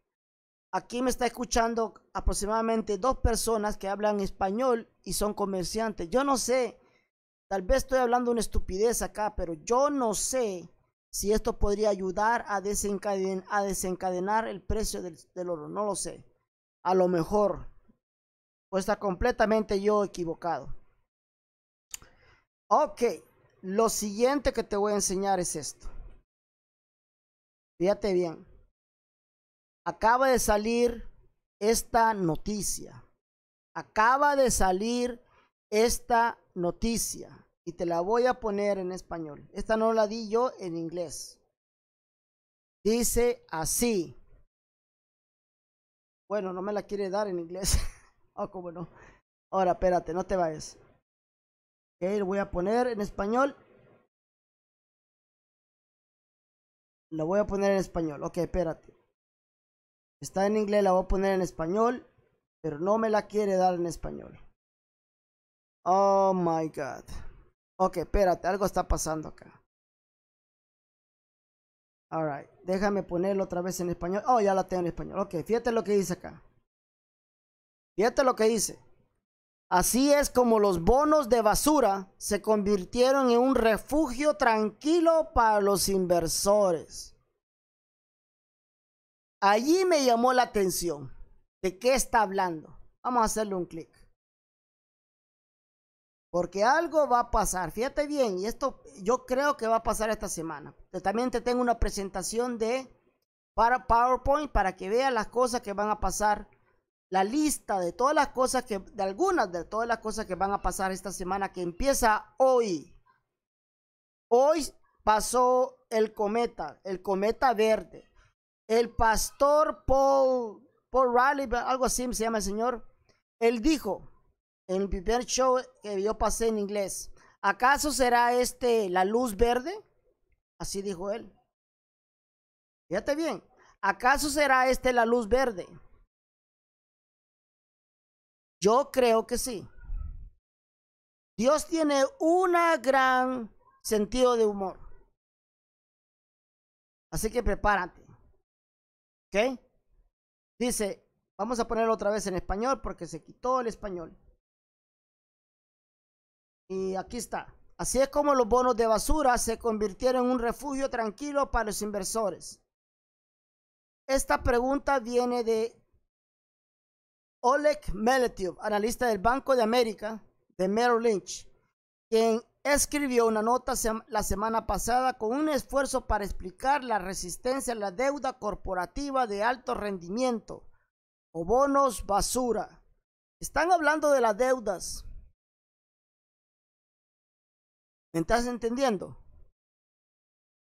Aquí me está escuchando aproximadamente dos personas que hablan español y son comerciantes. Yo no sé, tal vez estoy hablando una estupidez acá, pero yo no sé si esto podría ayudar a, desencadenar el precio del, del, oro. No lo sé. A lo mejor. O está completamente yo equivocado. Ok. Lo siguiente que te voy a enseñar es esto. Fíjate bien acaba de salir esta noticia. Acaba de salir esta noticia. Y te la voy a poner en español. Esta no la di yo en inglés. Dice así. Bueno, no me la quiere dar en inglés. (laughs) oh, no. Ahora, espérate, no te vayas. Ok, lo voy a poner en español. Lo voy a poner en español. Ok, espérate. Está en inglés, la voy a poner en español, pero no me la quiere dar en español. Oh my god. Ok, espérate, algo está pasando acá. Alright, déjame ponerlo otra vez en español. Oh, ya la tengo en español. Ok, fíjate lo que dice acá. Fíjate lo que dice. Así es como los bonos de basura se convirtieron en un refugio tranquilo para los inversores. Allí me llamó la atención. ¿De qué está hablando? Vamos a hacerle un clic. Porque algo va a pasar. Fíjate bien, y esto yo creo que va a pasar esta semana. También te tengo una presentación de para PowerPoint para que veas las cosas que van a pasar. La lista de todas las cosas que, de algunas de todas las cosas que van a pasar esta semana que empieza hoy. Hoy pasó el cometa, el cometa verde el pastor Paul, Paul Riley, algo así se llama el señor, él dijo en el primer show que yo pasé en inglés, ¿acaso será este la luz verde? Así dijo él. Fíjate bien, ¿acaso será este la luz verde? Yo creo que sí. Dios tiene una gran sentido de humor. Así que prepárate. Dice, vamos a ponerlo otra vez en español porque se quitó el español. Y aquí está. Así es como los bonos de basura se convirtieron en un refugio tranquilo para los inversores. Esta pregunta viene de Oleg Meletiev, analista del Banco de América de Merrill Lynch, quien escribió una nota la semana pasada con un esfuerzo para explicar la resistencia a la deuda corporativa de alto rendimiento o bonos basura. Están hablando de las deudas. ¿Me estás entendiendo?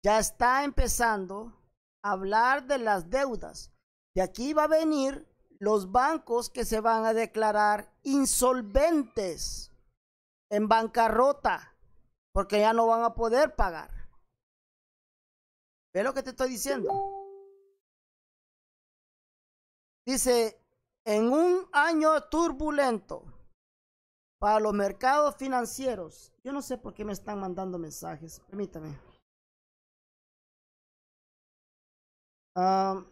Ya está empezando a hablar de las deudas. De aquí va a venir los bancos que se van a declarar insolventes, en bancarrota porque ya no van a poder pagar. ¿Ves lo que te estoy diciendo? Dice, en un año turbulento para los mercados financieros, yo no sé por qué me están mandando mensajes, permítame. Ah,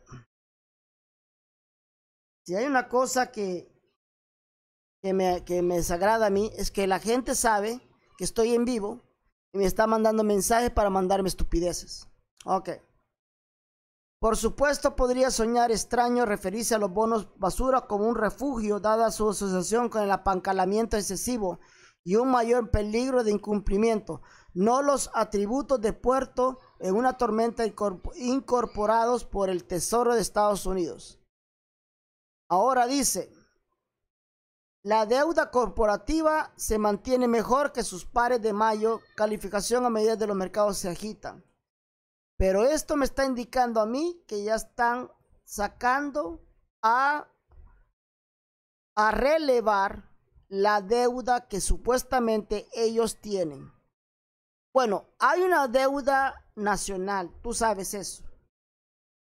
si hay una cosa que, que me desagrada a mí, es que la gente sabe que estoy en vivo y me está mandando mensajes para mandarme estupideces. Ok. Por supuesto, podría soñar extraño referirse a los bonos basura como un refugio, dada su asociación con el apancalamiento excesivo y un mayor peligro de incumplimiento, no los atributos de puerto en una tormenta incorporados por el Tesoro de Estados Unidos. Ahora dice, la deuda corporativa se mantiene mejor que sus pares de mayo, calificación a medida de los mercados se agitan, Pero esto me está indicando a mí que ya están sacando a, a relevar la deuda que supuestamente ellos tienen. Bueno, hay una deuda nacional, tú sabes eso.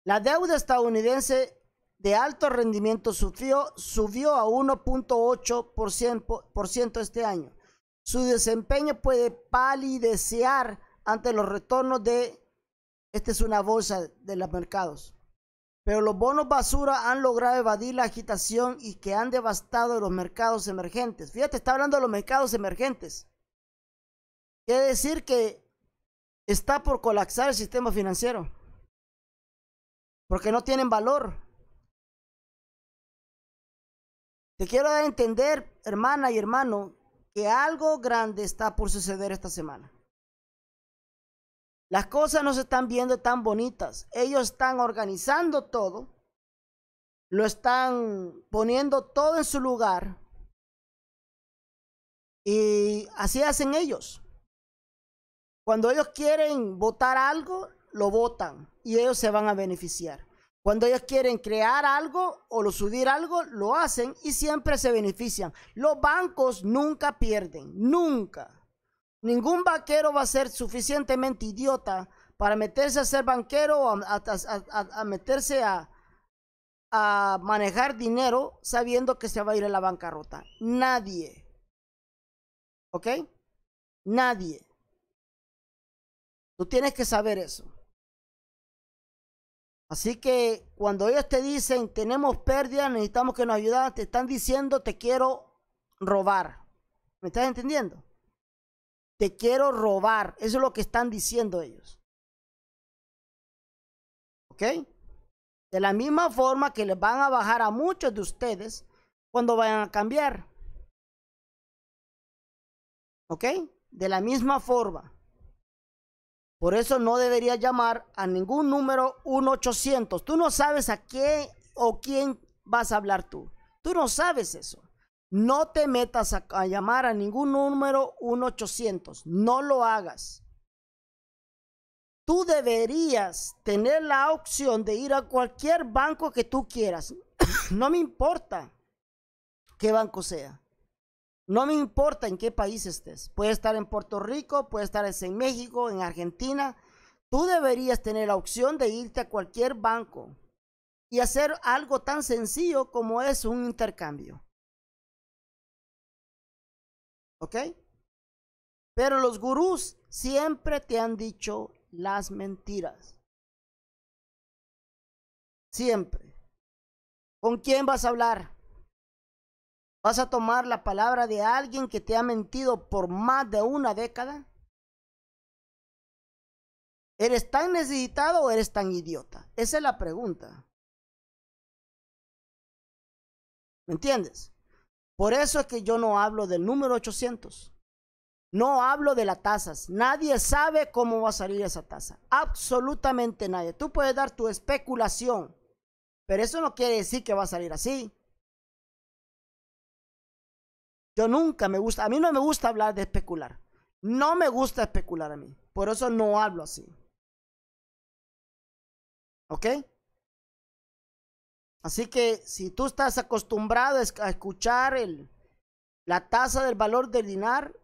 La deuda estadounidense de alto rendimiento subió, subió a 1.8% este año. Su desempeño puede palidecer ante los retornos de... Esta es una bolsa de los mercados. Pero los bonos basura han logrado evadir la agitación y que han devastado los mercados emergentes. Fíjate, está hablando de los mercados emergentes. Quiere decir que está por colapsar el sistema financiero. Porque no tienen valor. quiero dar a entender, hermana y hermano, que algo grande está por suceder esta semana. Las cosas no se están viendo tan bonitas. Ellos están organizando todo. Lo están poniendo todo en su lugar. Y así hacen ellos. Cuando ellos quieren votar algo, lo votan y ellos se van a beneficiar. Cuando ellos quieren crear algo o subir algo, lo hacen y siempre se benefician. Los bancos nunca pierden, nunca. Ningún banquero va a ser suficientemente idiota para meterse a ser banquero o a, meterse a, a manejar dinero sabiendo que se va a ir a la bancarrota. Nadie. ¿Ok? Nadie. Tú tienes que saber eso. Así que cuando ellos te dicen, tenemos pérdida, necesitamos que nos ayuden te están diciendo, te quiero robar. ¿Me estás entendiendo? Te quiero robar. Eso es lo que están diciendo ellos. ¿Ok? De la misma forma que les van a bajar a muchos de ustedes cuando vayan a cambiar. ¿Ok? De la misma forma. Por eso no deberías llamar a ningún número 1-800. Tú no sabes a qué o quién vas a hablar tú. Tú no sabes eso. No te metas a, llamar a ningún número 1-800. No lo hagas. Tú deberías tener la opción de ir a cualquier banco que tú quieras. (coughs) no me importa qué banco sea. No me importa en qué país estés. puede estar en Puerto Rico, puede estar en México, en Argentina. Tú deberías tener la opción de irte a cualquier banco y hacer algo tan sencillo como es un intercambio. ¿Ok? Pero los gurús siempre te han dicho las mentiras. Siempre. ¿Con quién vas a hablar? ¿Vas a tomar la palabra de alguien que te ha mentido por más de una década? ¿Eres tan necesitado o eres tan idiota? Esa es la pregunta. ¿Me entiendes? Por eso es que yo no hablo del número 800. No hablo de las tasas. Nadie sabe cómo va a salir esa tasa. Absolutamente nadie. Tú puedes dar tu especulación, pero eso no quiere decir que va a salir así. Yo nunca me gusta, a mí no me gusta hablar de especular. No me gusta especular a mí. Por eso no hablo así. ¿Ok? Así que si tú estás acostumbrado a escuchar el, la tasa del valor del dinar,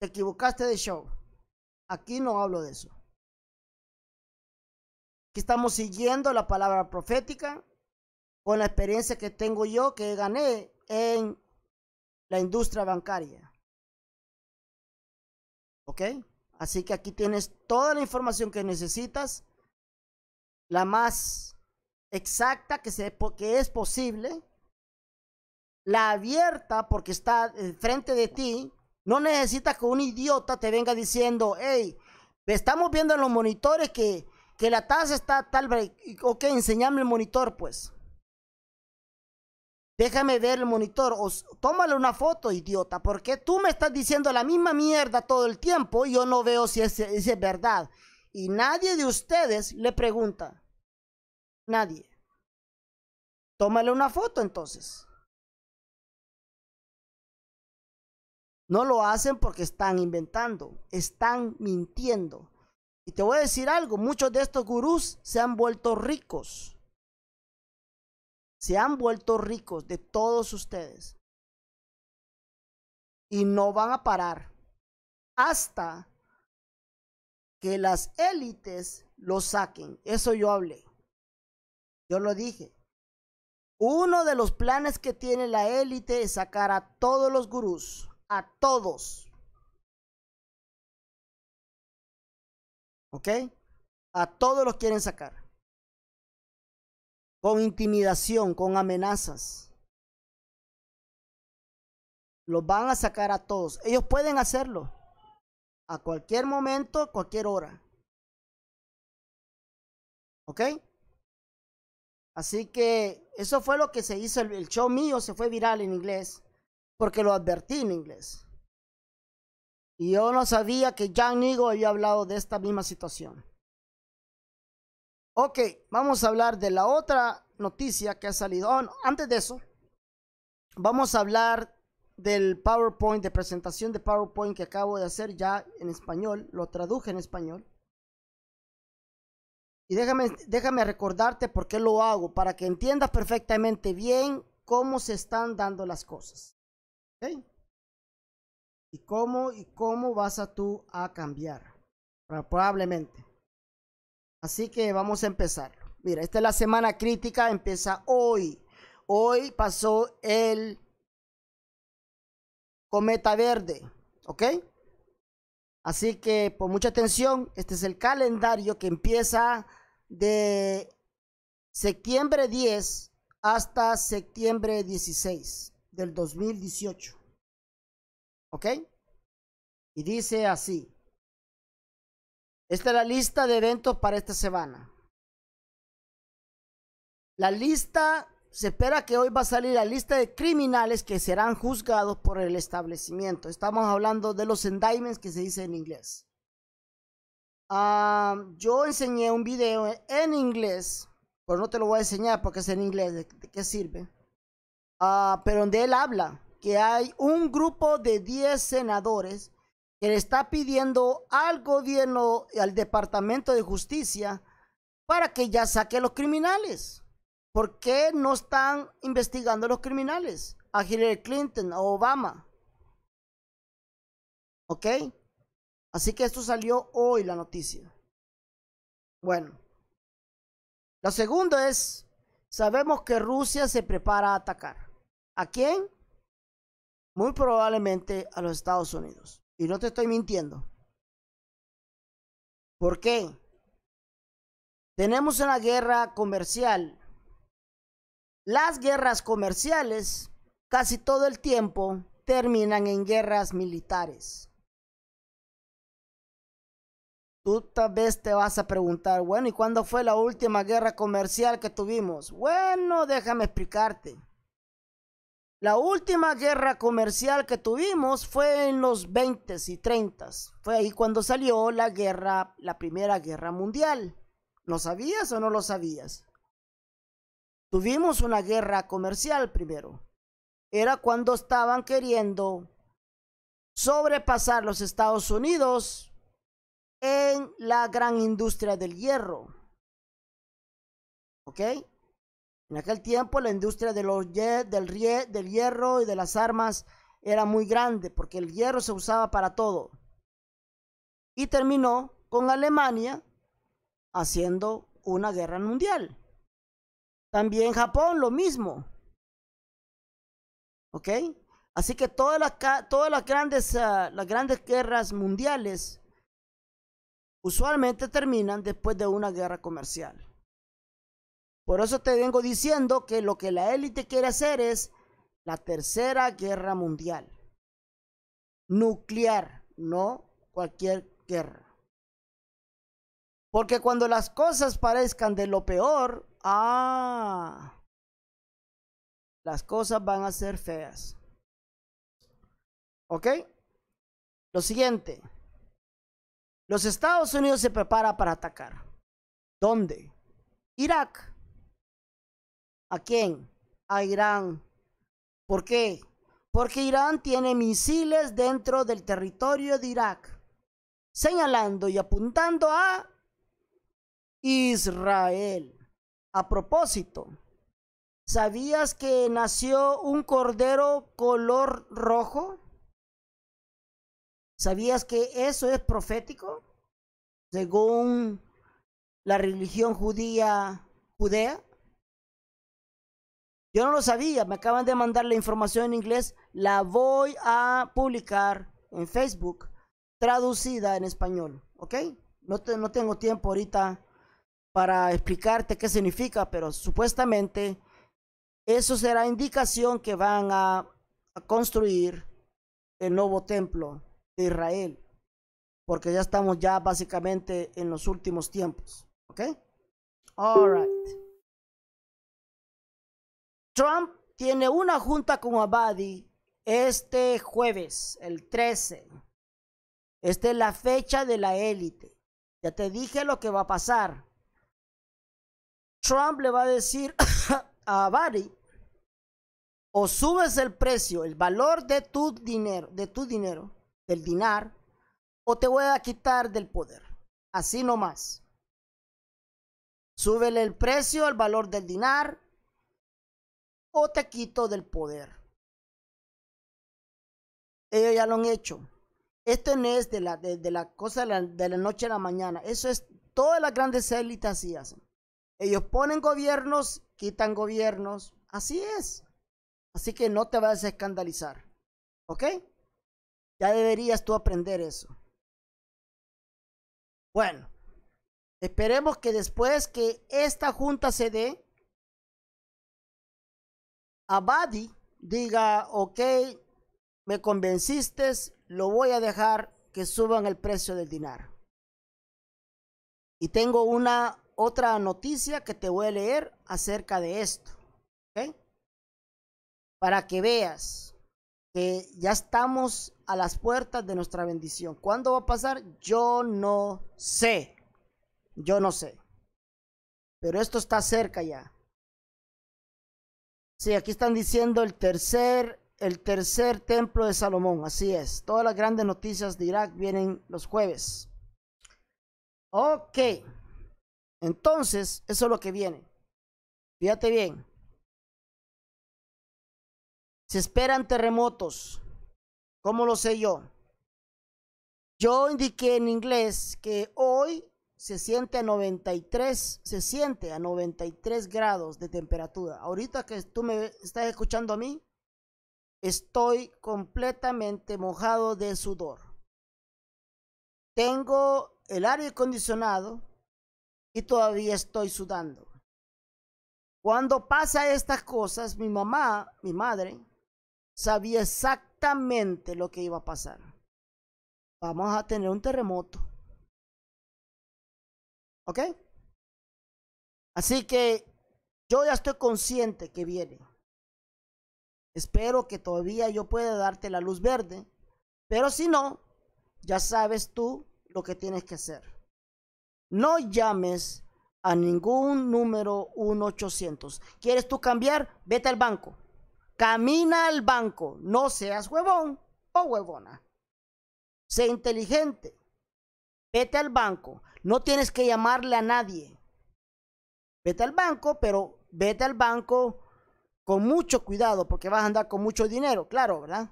te equivocaste de show. Aquí no hablo de eso. Aquí estamos siguiendo la palabra profética con la experiencia que tengo yo que gané en la industria bancaria. ¿Ok? Así que aquí tienes toda la información que necesitas, la más exacta que, se, es posible, la abierta porque está eh, frente de ti. No necesitas que un idiota te venga diciendo, hey, estamos viendo en los monitores que, que la tasa está tal, ok, enseñame el monitor pues. Déjame ver el monitor o tómale una foto, idiota, porque tú me estás diciendo la misma mierda todo el tiempo y yo no veo si es, si es verdad. Y nadie de ustedes le pregunta. Nadie. Tómale una foto entonces. No lo hacen porque están inventando, están mintiendo. Y te voy a decir algo, muchos de estos gurús se han vuelto ricos se han vuelto ricos de todos ustedes. Y no van a parar hasta que las élites los saquen. Eso yo hablé. Yo lo dije. Uno de los planes que tiene la élite es sacar a todos los gurús, a todos. ¿Ok? A todos los quieren sacar con intimidación, con amenazas. Los van a sacar a todos. Ellos pueden hacerlo a cualquier momento, a cualquier hora. ¿Ok? Así que eso fue lo que se hizo. El, show mío se fue viral en inglés porque lo advertí en inglés. Y yo no sabía que Jan Nigo había hablado de esta misma situación. Ok, vamos a hablar de la otra noticia que ha salido. Oh, antes de eso, vamos a hablar del PowerPoint, de presentación de PowerPoint que acabo de hacer ya en español. Lo traduje en español. Y déjame, déjame recordarte por qué lo hago, para que entiendas perfectamente bien cómo se están dando las cosas. ¿Ok? Y cómo y cómo vas a tú a cambiar. Probablemente. Así que vamos a empezar. Mira, esta es la semana crítica, empieza hoy. Hoy pasó el cometa verde, ¿ok? Así que por pues, mucha atención, este es el calendario que empieza de septiembre 10 hasta septiembre 16 del 2018. ¿Ok? Y dice así. Esta es la lista de eventos para esta semana. La lista, se espera que hoy va a salir la lista de criminales que serán juzgados por el establecimiento. Estamos hablando de los indictments que se dice en inglés. Ah, yo enseñé un video en inglés, pero no te lo voy a enseñar porque es en inglés, ¿de, qué sirve? Ah, pero donde él habla que hay un grupo de 10 senadores que le está pidiendo al gobierno, al Departamento de Justicia, para que ya saque a los criminales. ¿Por qué no están investigando a los criminales? A Hillary Clinton, a Obama. ¿Ok? Así que esto salió hoy la noticia. Bueno. Lo segundo es, sabemos que Rusia se prepara a atacar. ¿A quién? Muy probablemente a los Estados Unidos. Y no te estoy mintiendo. ¿Por qué? Tenemos una guerra comercial. Las guerras comerciales casi todo el tiempo terminan en guerras militares. Tú tal vez te vas a preguntar, bueno, ¿y cuándo fue la última guerra comercial que tuvimos? Bueno, déjame explicarte. La última guerra comercial que tuvimos fue en los 20s y 30s. Fue ahí cuando salió la guerra, la Primera Guerra Mundial. ¿Lo sabías o no lo sabías? Tuvimos una guerra comercial primero. Era cuando estaban queriendo sobrepasar los Estados Unidos en la gran industria del hierro. ¿Ok? En aquel tiempo la industria de los del, hierro y de las armas era muy grande porque el hierro se usaba para todo. Y terminó con Alemania haciendo una guerra mundial. También Japón lo mismo. ¿Ok? Así que todas las, todas ah, las grandes guerras mundiales usualmente terminan después de una guerra comercial. Por eso te vengo diciendo que lo que la élite quiere hacer es la tercera guerra mundial. Nuclear, no cualquier guerra. Porque cuando las cosas parezcan de lo peor, ah, las cosas van a ser feas. ¿Ok? Lo siguiente. Los Estados Unidos se prepara para atacar. ¿Dónde? Irak. ¿A quién? A Irán. ¿Por qué? Porque Irán tiene misiles dentro del territorio de Irak, señalando y apuntando a Israel. A propósito, ¿sabías que nació un cordero color rojo? ¿Sabías que eso es profético? Según la religión judía judea. Yo no lo sabía, me acaban de mandar la información en inglés, la voy a publicar en Facebook, traducida en español, ¿ok? No, no tengo tiempo ahorita para explicarte qué significa, pero supuestamente eso será indicación que van a, construir el nuevo templo de Israel, porque ya estamos ya básicamente en los últimos tiempos, ¿ok? All right. Trump tiene una junta con Abadi este jueves, el 13. Esta es la fecha de la élite. Ya te dije lo que va a pasar. Trump le va a decir (coughs) a Abadi, o subes el precio, el valor de tu dinero, de tu dinero, del dinar, o te voy a quitar del poder. Así nomás. Súbele el precio al valor del dinar o te quito del poder. Ellos ya lo han hecho. Esto no es de la, de, la cosa de la, noche a la mañana. Eso es todas las grandes élites así hacen. Ellos ponen gobiernos, quitan gobiernos. Así es. Así que no te vas a escandalizar. ¿Ok? Ya deberías tú aprender eso. Bueno, esperemos que después que esta junta se dé, Abadi diga, ok, me convenciste, lo voy a dejar que suban el precio del dinar. Y tengo una otra noticia que te voy a leer acerca de esto. Para que veas que ya estamos a las puertas de nuestra bendición. ¿Cuándo va a pasar? Yo no sé. Yo no sé. Pero esto está cerca ya. Sí, aquí están diciendo el tercer, el tercer templo de Salomón, así es. Todas las grandes noticias de Irak vienen los jueves. Ok, entonces eso es lo que viene. Fíjate bien. Se esperan terremotos. ¿Cómo lo sé yo? Yo indiqué en inglés que hoy se siente a 93, se siente a 93 grados de temperatura. Ahorita que tú me estás escuchando a mí, estoy completamente mojado de sudor. Tengo el aire acondicionado y todavía estoy sudando. Cuando pasa estas cosas, mi mamá, mi madre, sabía exactamente lo que iba a pasar. Vamos a tener un terremoto ¿Ok? Así que yo ya estoy consciente que viene. Espero que todavía yo pueda darte la luz verde, pero si no, ya sabes tú lo que tienes que hacer. No llames a ningún número 1-800. ¿Quieres tú cambiar? Vete al banco. Camina al banco. No seas huevón o huevona. Sé inteligente. Vete al banco. No tienes que llamarle a nadie. Vete al banco, pero vete al banco con mucho cuidado porque vas a andar con mucho dinero, claro, ¿verdad?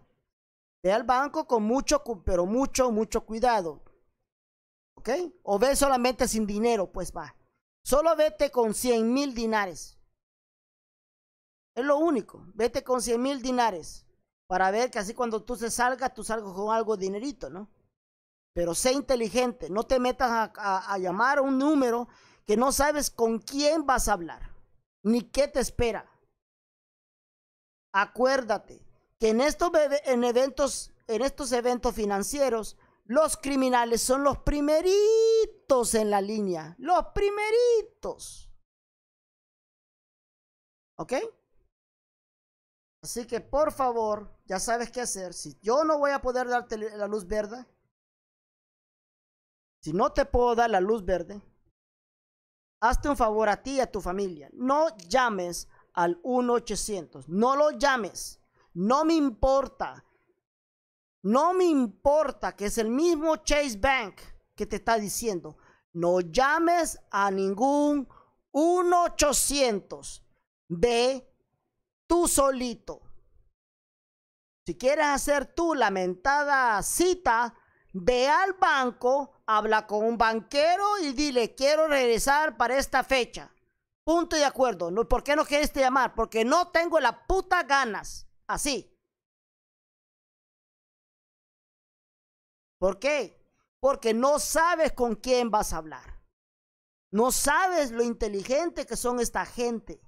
Ve al banco con mucho, pero mucho, mucho cuidado. ¿Ok? O ve solamente sin dinero, pues va. Solo vete con 100 mil dinares. Es lo único. Vete con 100 mil dinares para ver que así cuando tú se salgas, tú salgas con algo de dinerito, ¿no? Pero sé inteligente, no te metas a, llamar a un número que no sabes con quién vas a hablar, ni qué te espera. Acuérdate que en estos, eventos, en estos eventos financieros, los criminales son los primeritos en la línea, los primeritos. ¿Ok? Así que por favor, ya sabes qué hacer. Si yo no voy a poder darte la luz verde, si no te puedo dar la luz verde, hazte un favor a ti y a tu familia. No llames al 1-800. No lo llames. No me importa. No me importa que es el mismo Chase Bank que te está diciendo. No llames a ningún 1-800. Ve tú solito. Si quieres hacer tú lamentada cita ve al banco, habla con un banquero y dile, quiero regresar para esta fecha. Punto de acuerdo. ¿Por qué no quieres te llamar? Porque no tengo la puta ganas. Así. ¿Por qué? Porque no sabes con quién vas a hablar. No sabes lo inteligente que son esta gente.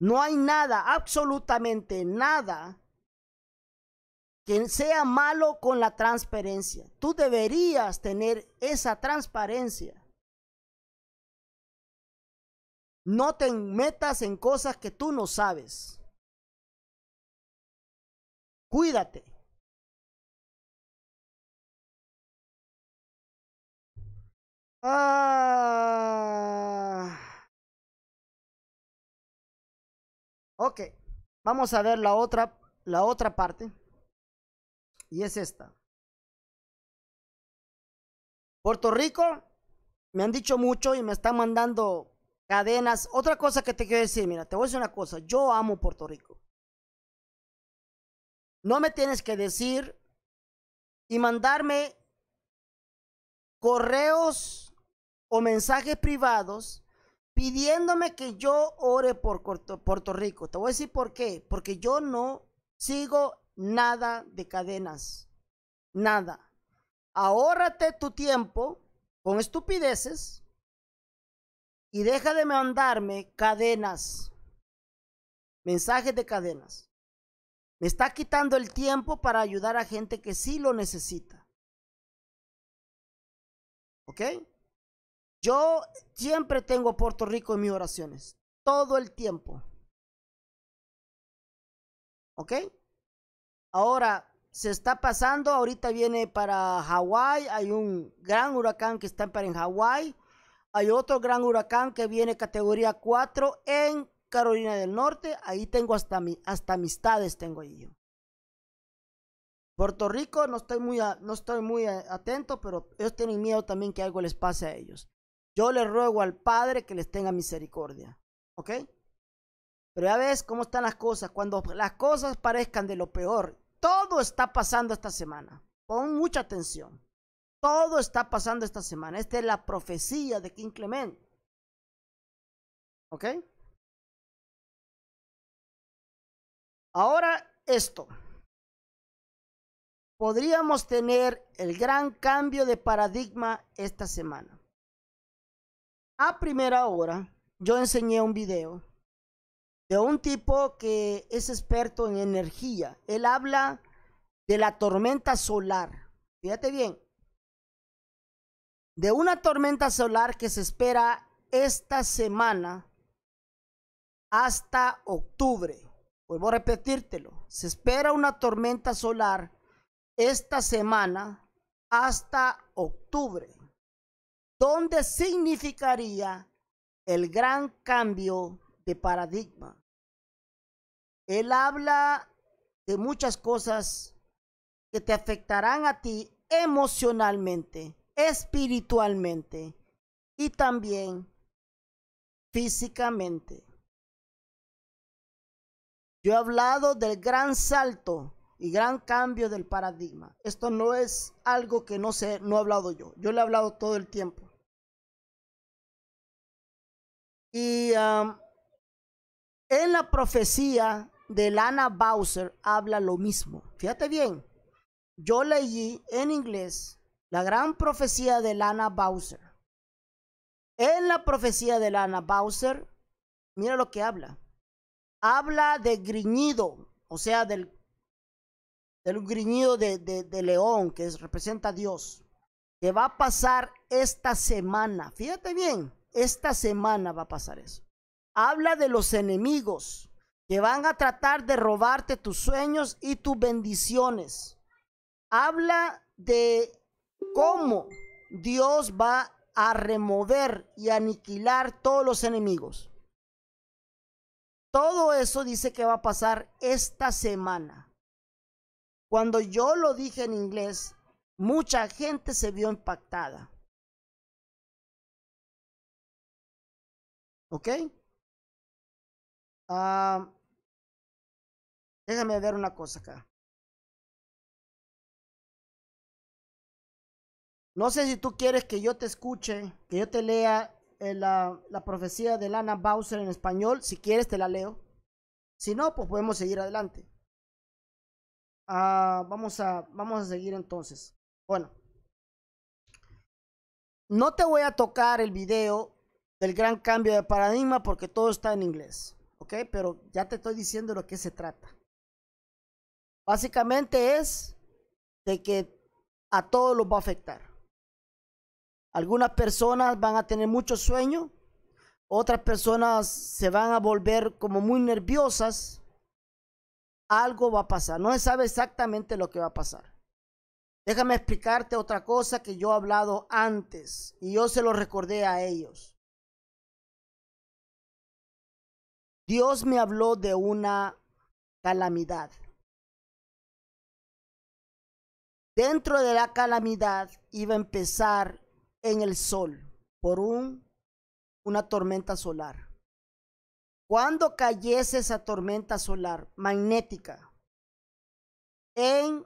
No hay nada, absolutamente nada que sea malo con la transparencia. Tú deberías tener esa transparencia. No te metas en cosas que tú no sabes. Cuídate. Ah. Ok, vamos a ver la otra, la otra parte y es esta. Puerto Rico, me han dicho mucho y me están mandando cadenas. Otra cosa que te quiero decir, mira, te voy a decir una cosa, yo amo Puerto Rico. No me tienes que decir y mandarme correos o mensajes privados pidiéndome que yo ore por Puerto Rico. Te voy a decir por qué. Porque yo no sigo nada de cadenas, nada. Ahórrate tu tiempo con estupideces y deja de mandarme cadenas, mensajes de cadenas. Me está quitando el tiempo para ayudar a gente que sí lo necesita. ¿Ok? Yo siempre tengo Puerto Rico en mis oraciones, todo el tiempo. ¿Ok? Ahora, se está pasando, ahorita viene para Hawái, hay un gran huracán que está en Hawái, hay otro gran huracán que viene categoría 4 en Carolina del Norte, ahí tengo hasta, hasta amistades, tengo yo. Puerto Rico no estoy muy, no estoy muy atento, pero ellos tienen miedo también que algo les pase a ellos. Yo les ruego al Padre que les tenga misericordia, ¿ok? Pero ya ves cómo están las cosas, cuando las cosas parezcan de lo peor todo está pasando esta semana. Pon mucha atención. Todo está pasando esta semana. Esta es la profecía de King Clement. ¿Ok? Ahora esto. Podríamos tener el gran cambio de paradigma esta semana. A primera hora, yo enseñé un video de un tipo que es experto en energía. Él habla de la tormenta solar. Fíjate bien. De una tormenta solar que se espera esta semana hasta octubre. Vuelvo a repetírtelo. Se espera una tormenta solar esta semana hasta octubre, dónde significaría el gran cambio de paradigma. Él habla de muchas cosas que te afectarán a ti emocionalmente, espiritualmente y también físicamente. Yo he hablado del gran salto y gran cambio del paradigma. Esto no es algo que no sé, no he hablado yo. Yo le he hablado todo el tiempo. Y en la profecía de Lana Bowser habla lo mismo. Fíjate bien, yo leí en inglés la gran profecía de Lana Bowser. En la profecía de Lana Bowser, mira lo que habla. Habla de griñido, o sea, del, del griñido de, león que representa a Dios, que va a pasar esta semana. Fíjate bien, esta semana va a pasar eso. Habla de los enemigos, que van a tratar de robarte tus sueños y tus bendiciones. Habla de cómo Dios va a remover y aniquilar todos los enemigos. Todo eso dice que va a pasar esta semana. Cuando yo lo dije en inglés, mucha gente se vio impactada. ¿Ok? Ah, déjame ver una cosa acá. No sé si tú quieres que yo te escuche, que yo te lea eh, la, profecía de Lana Bowser en español. Si quieres, te la leo. Si no, pues podemos seguir adelante. Ah, vamos, a, vamos a seguir entonces. Bueno. No te voy a tocar el video del gran cambio de paradigma porque todo está en inglés. Pero ya te estoy diciendo de lo que se trata. Básicamente es de que a todos los va a afectar. Algunas personas van a tener mucho sueño, otras personas se van a volver como muy nerviosas. Algo va a pasar, no se sabe exactamente lo que va a pasar. Déjame explicarte otra cosa que yo he hablado antes y yo se lo recordé a ellos. Dios me habló de una calamidad. Dentro de la calamidad iba a empezar en el sol por un, una tormenta solar. Cuando cayese esa tormenta solar magnética en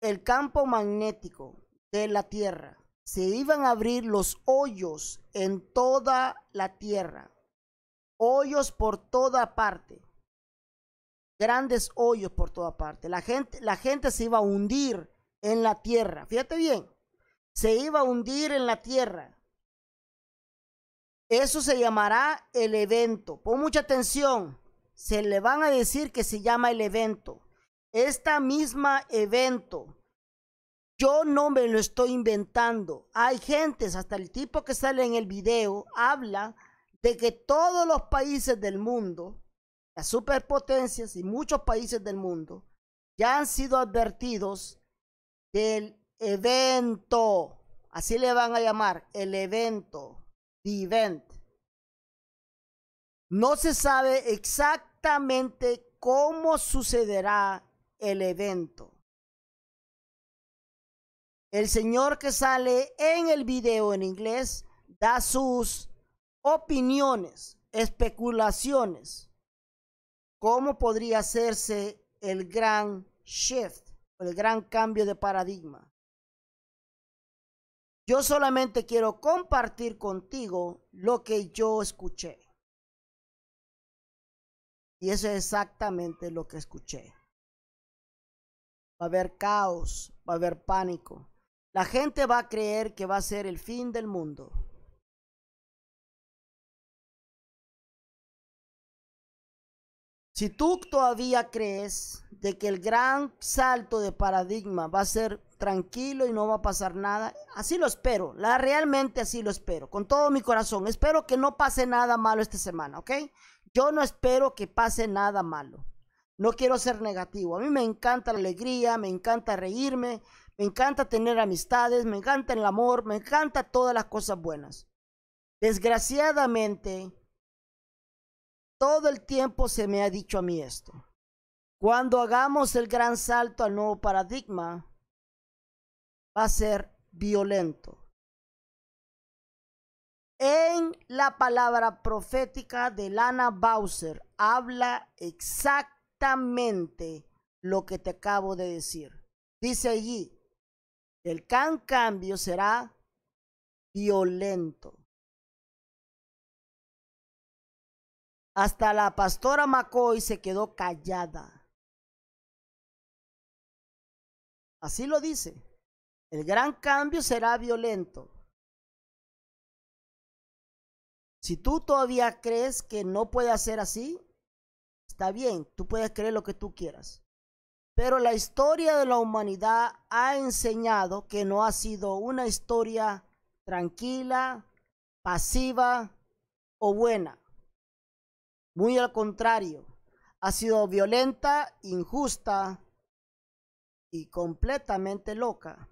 el campo magnético de la Tierra, se iban a abrir los hoyos en toda la Tierra hoyos por toda parte. Grandes hoyos por toda parte. La gente, la gente se iba a hundir en la tierra. Fíjate bien, se iba a hundir en la tierra. Eso se llamará el evento. Pon mucha atención. Se le van a decir que se llama el evento. Esta misma evento. Yo no me lo estoy inventando. Hay gentes, hasta el tipo que sale en el video, habla de que todos los países del mundo, las superpotencias y muchos países del mundo, ya han sido advertidos del evento, así le van a llamar, el evento, the event. No se sabe exactamente cómo sucederá el evento. El señor que sale en el video en inglés da sus opiniones, especulaciones, cómo podría hacerse el gran shift, el gran cambio de paradigma. Yo solamente quiero compartir contigo lo que yo escuché. Y eso es exactamente lo que escuché. Va a haber caos, va a haber pánico. La gente va a creer que va a ser el fin del mundo. Si tú todavía crees de que el gran salto de paradigma va a ser tranquilo y no va a pasar nada, así lo espero, la, realmente así lo espero, con todo mi corazón. Espero que no pase nada malo esta semana, ¿ok? Yo no espero que pase nada malo. No quiero ser negativo. A mí me encanta la alegría, me encanta reírme, me encanta tener amistades, me encanta el amor, me encanta todas las cosas buenas. Desgraciadamente, todo el tiempo se me ha dicho a mí esto. Cuando hagamos el gran salto al nuevo paradigma, va a ser violento. En la palabra profética de Lana Bowser habla exactamente lo que te acabo de decir. Dice allí, el can cambio será violento. Hasta la pastora McCoy se quedó callada. Así lo dice. El gran cambio será violento. Si tú todavía crees que no puede ser así, está bien, tú puedes creer lo que tú quieras. Pero la historia de la humanidad ha enseñado que no ha sido una historia tranquila, pasiva o buena. Muy al contrario, ha sido violenta, injusta y completamente loca.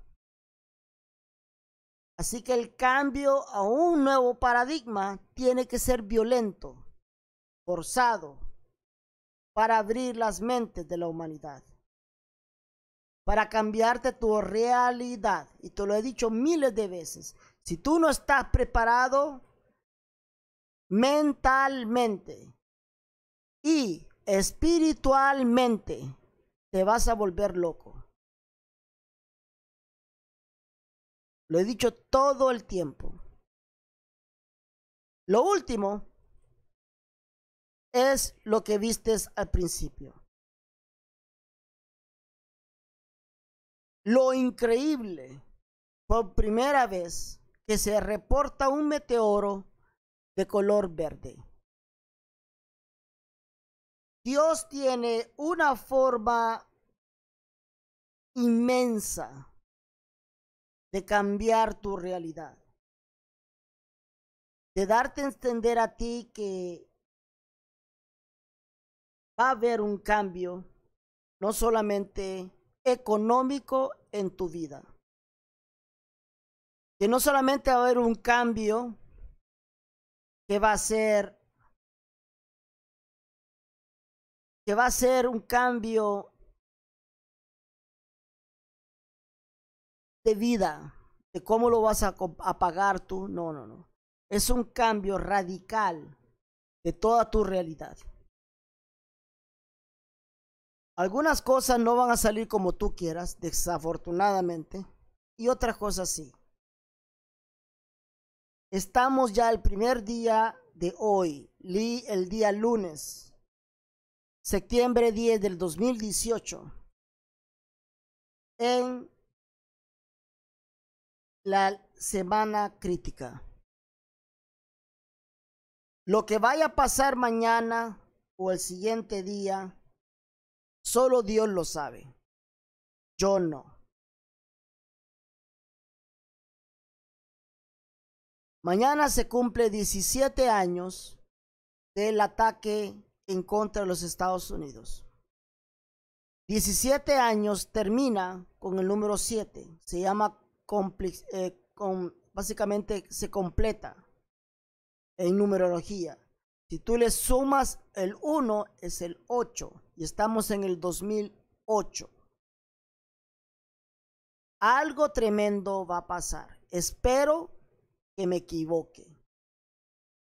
Así que el cambio a un nuevo paradigma tiene que ser violento, forzado, para abrir las mentes de la humanidad, para cambiarte tu realidad. Y te lo he dicho miles de veces, si tú no estás preparado mentalmente, y espiritualmente te vas a volver loco. Lo he dicho todo el tiempo. Lo último es lo que vistes al principio. Lo increíble, por primera vez que se reporta un meteoro de color verde. Dios tiene una forma inmensa de cambiar tu realidad, de darte a entender a ti que va a haber un cambio, no solamente económico en tu vida, que no solamente va a haber un cambio que va a ser que va a ser un cambio de vida, de cómo lo vas a, apagar pagar tú. No, no, no. Es un cambio radical de toda tu realidad. Algunas cosas no van a salir como tú quieras, desafortunadamente, y otras cosas sí. Estamos ya el primer día de hoy, el día lunes septiembre 10 del 2018 en la semana crítica. Lo que vaya a pasar mañana o el siguiente día, solo Dios lo sabe. Yo no. Mañana se cumple 17 años del ataque en contra de los Estados Unidos. 17 años termina con el número 7. Se llama, eh, básicamente se completa en numerología. Si tú le sumas el 1 es el 8 y estamos en el 2008. Algo tremendo va a pasar. Espero que me equivoque.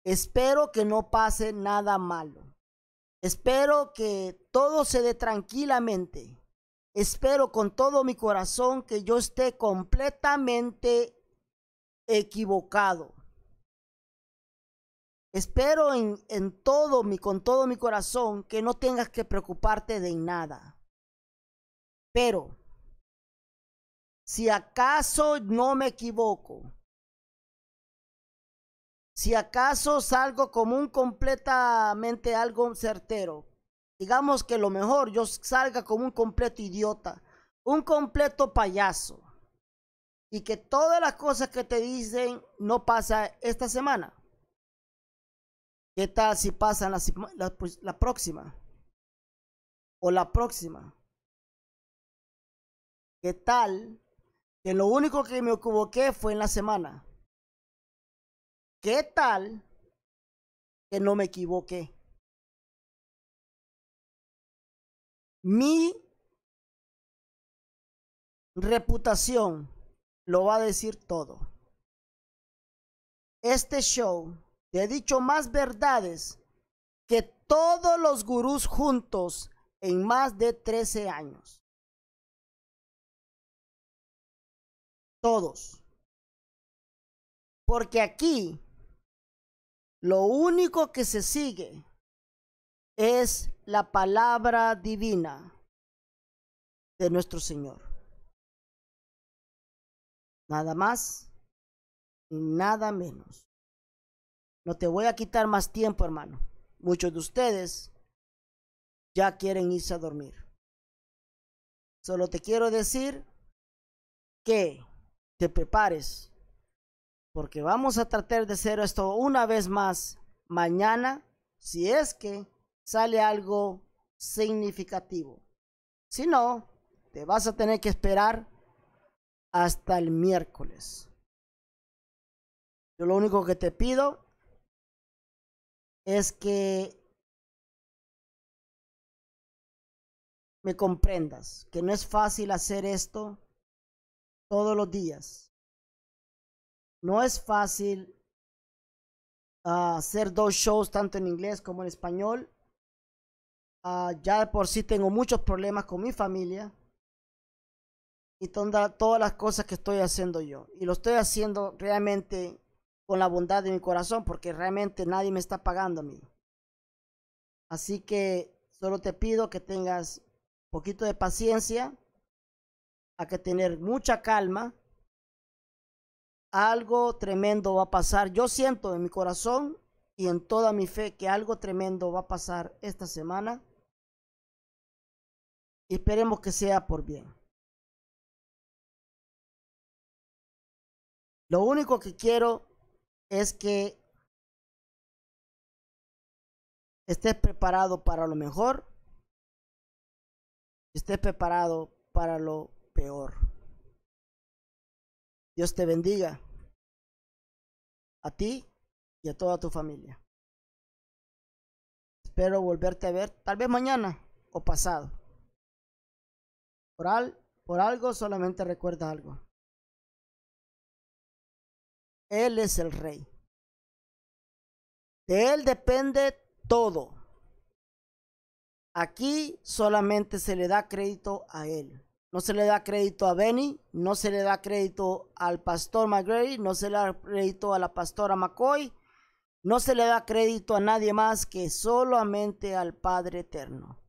Espero que no pase nada malo. Espero que todo se dé tranquilamente. Espero con todo mi corazón que yo esté completamente equivocado. Espero en, todo mi, con todo mi corazón, que no tengas que preocuparte de nada. Pero, si acaso no me equivoco, si acaso salgo como un completamente algo certero, digamos que lo mejor yo salga como un completo idiota, un completo payaso, y que todas las cosas que te dicen no pasa esta semana. ¿Qué tal si pasan la, pues, próxima? O la próxima. ¿Qué tal que lo único que me equivoqué fue en la semana? ¿Qué tal que no me equivoqué? Mi reputación lo va a decir todo. Este show te he dicho más verdades que todos los gurús juntos en más de 13 años. Todos. Porque aquí lo único que se sigue es la palabra divina de nuestro Señor. Nada más y nada menos. No te voy a quitar más tiempo, hermano. Muchos de ustedes ya quieren irse a dormir. Solo te quiero decir que te prepares porque vamos a tratar de hacer esto una vez más mañana, si es que sale algo significativo. Si no, te vas a tener que esperar hasta el miércoles. Yo lo único que te pido es que me comprendas que no es fácil hacer esto todos los días. No es fácil ah, hacer dos shows tanto en inglés como en español. Ah, ya por sí tengo muchos problemas con mi familia y toda, todas las cosas que estoy haciendo yo. Y lo estoy haciendo realmente con la bondad de mi corazón porque realmente nadie me está pagando a mí. Así que solo te pido que tengas un poquito de paciencia, a que tener mucha calma algo tremendo va a pasar. Yo siento en mi corazón y en toda mi fe que algo tremendo va a pasar esta semana. Y esperemos que sea por bien. Lo único que quiero es que estés preparado para lo mejor, estés preparado para lo peor. Dios te bendiga a ti y a toda tu familia. Espero volverte a ver tal vez mañana o pasado. Por, al, por algo solamente recuerda algo. Él es el rey. De Él depende todo. Aquí solamente se le da crédito a Él. No se le da crédito a Benny, no se le da crédito al pastor McGrady, no se le da crédito a la pastora McCoy, no se le da crédito a nadie más que solamente al Padre Eterno.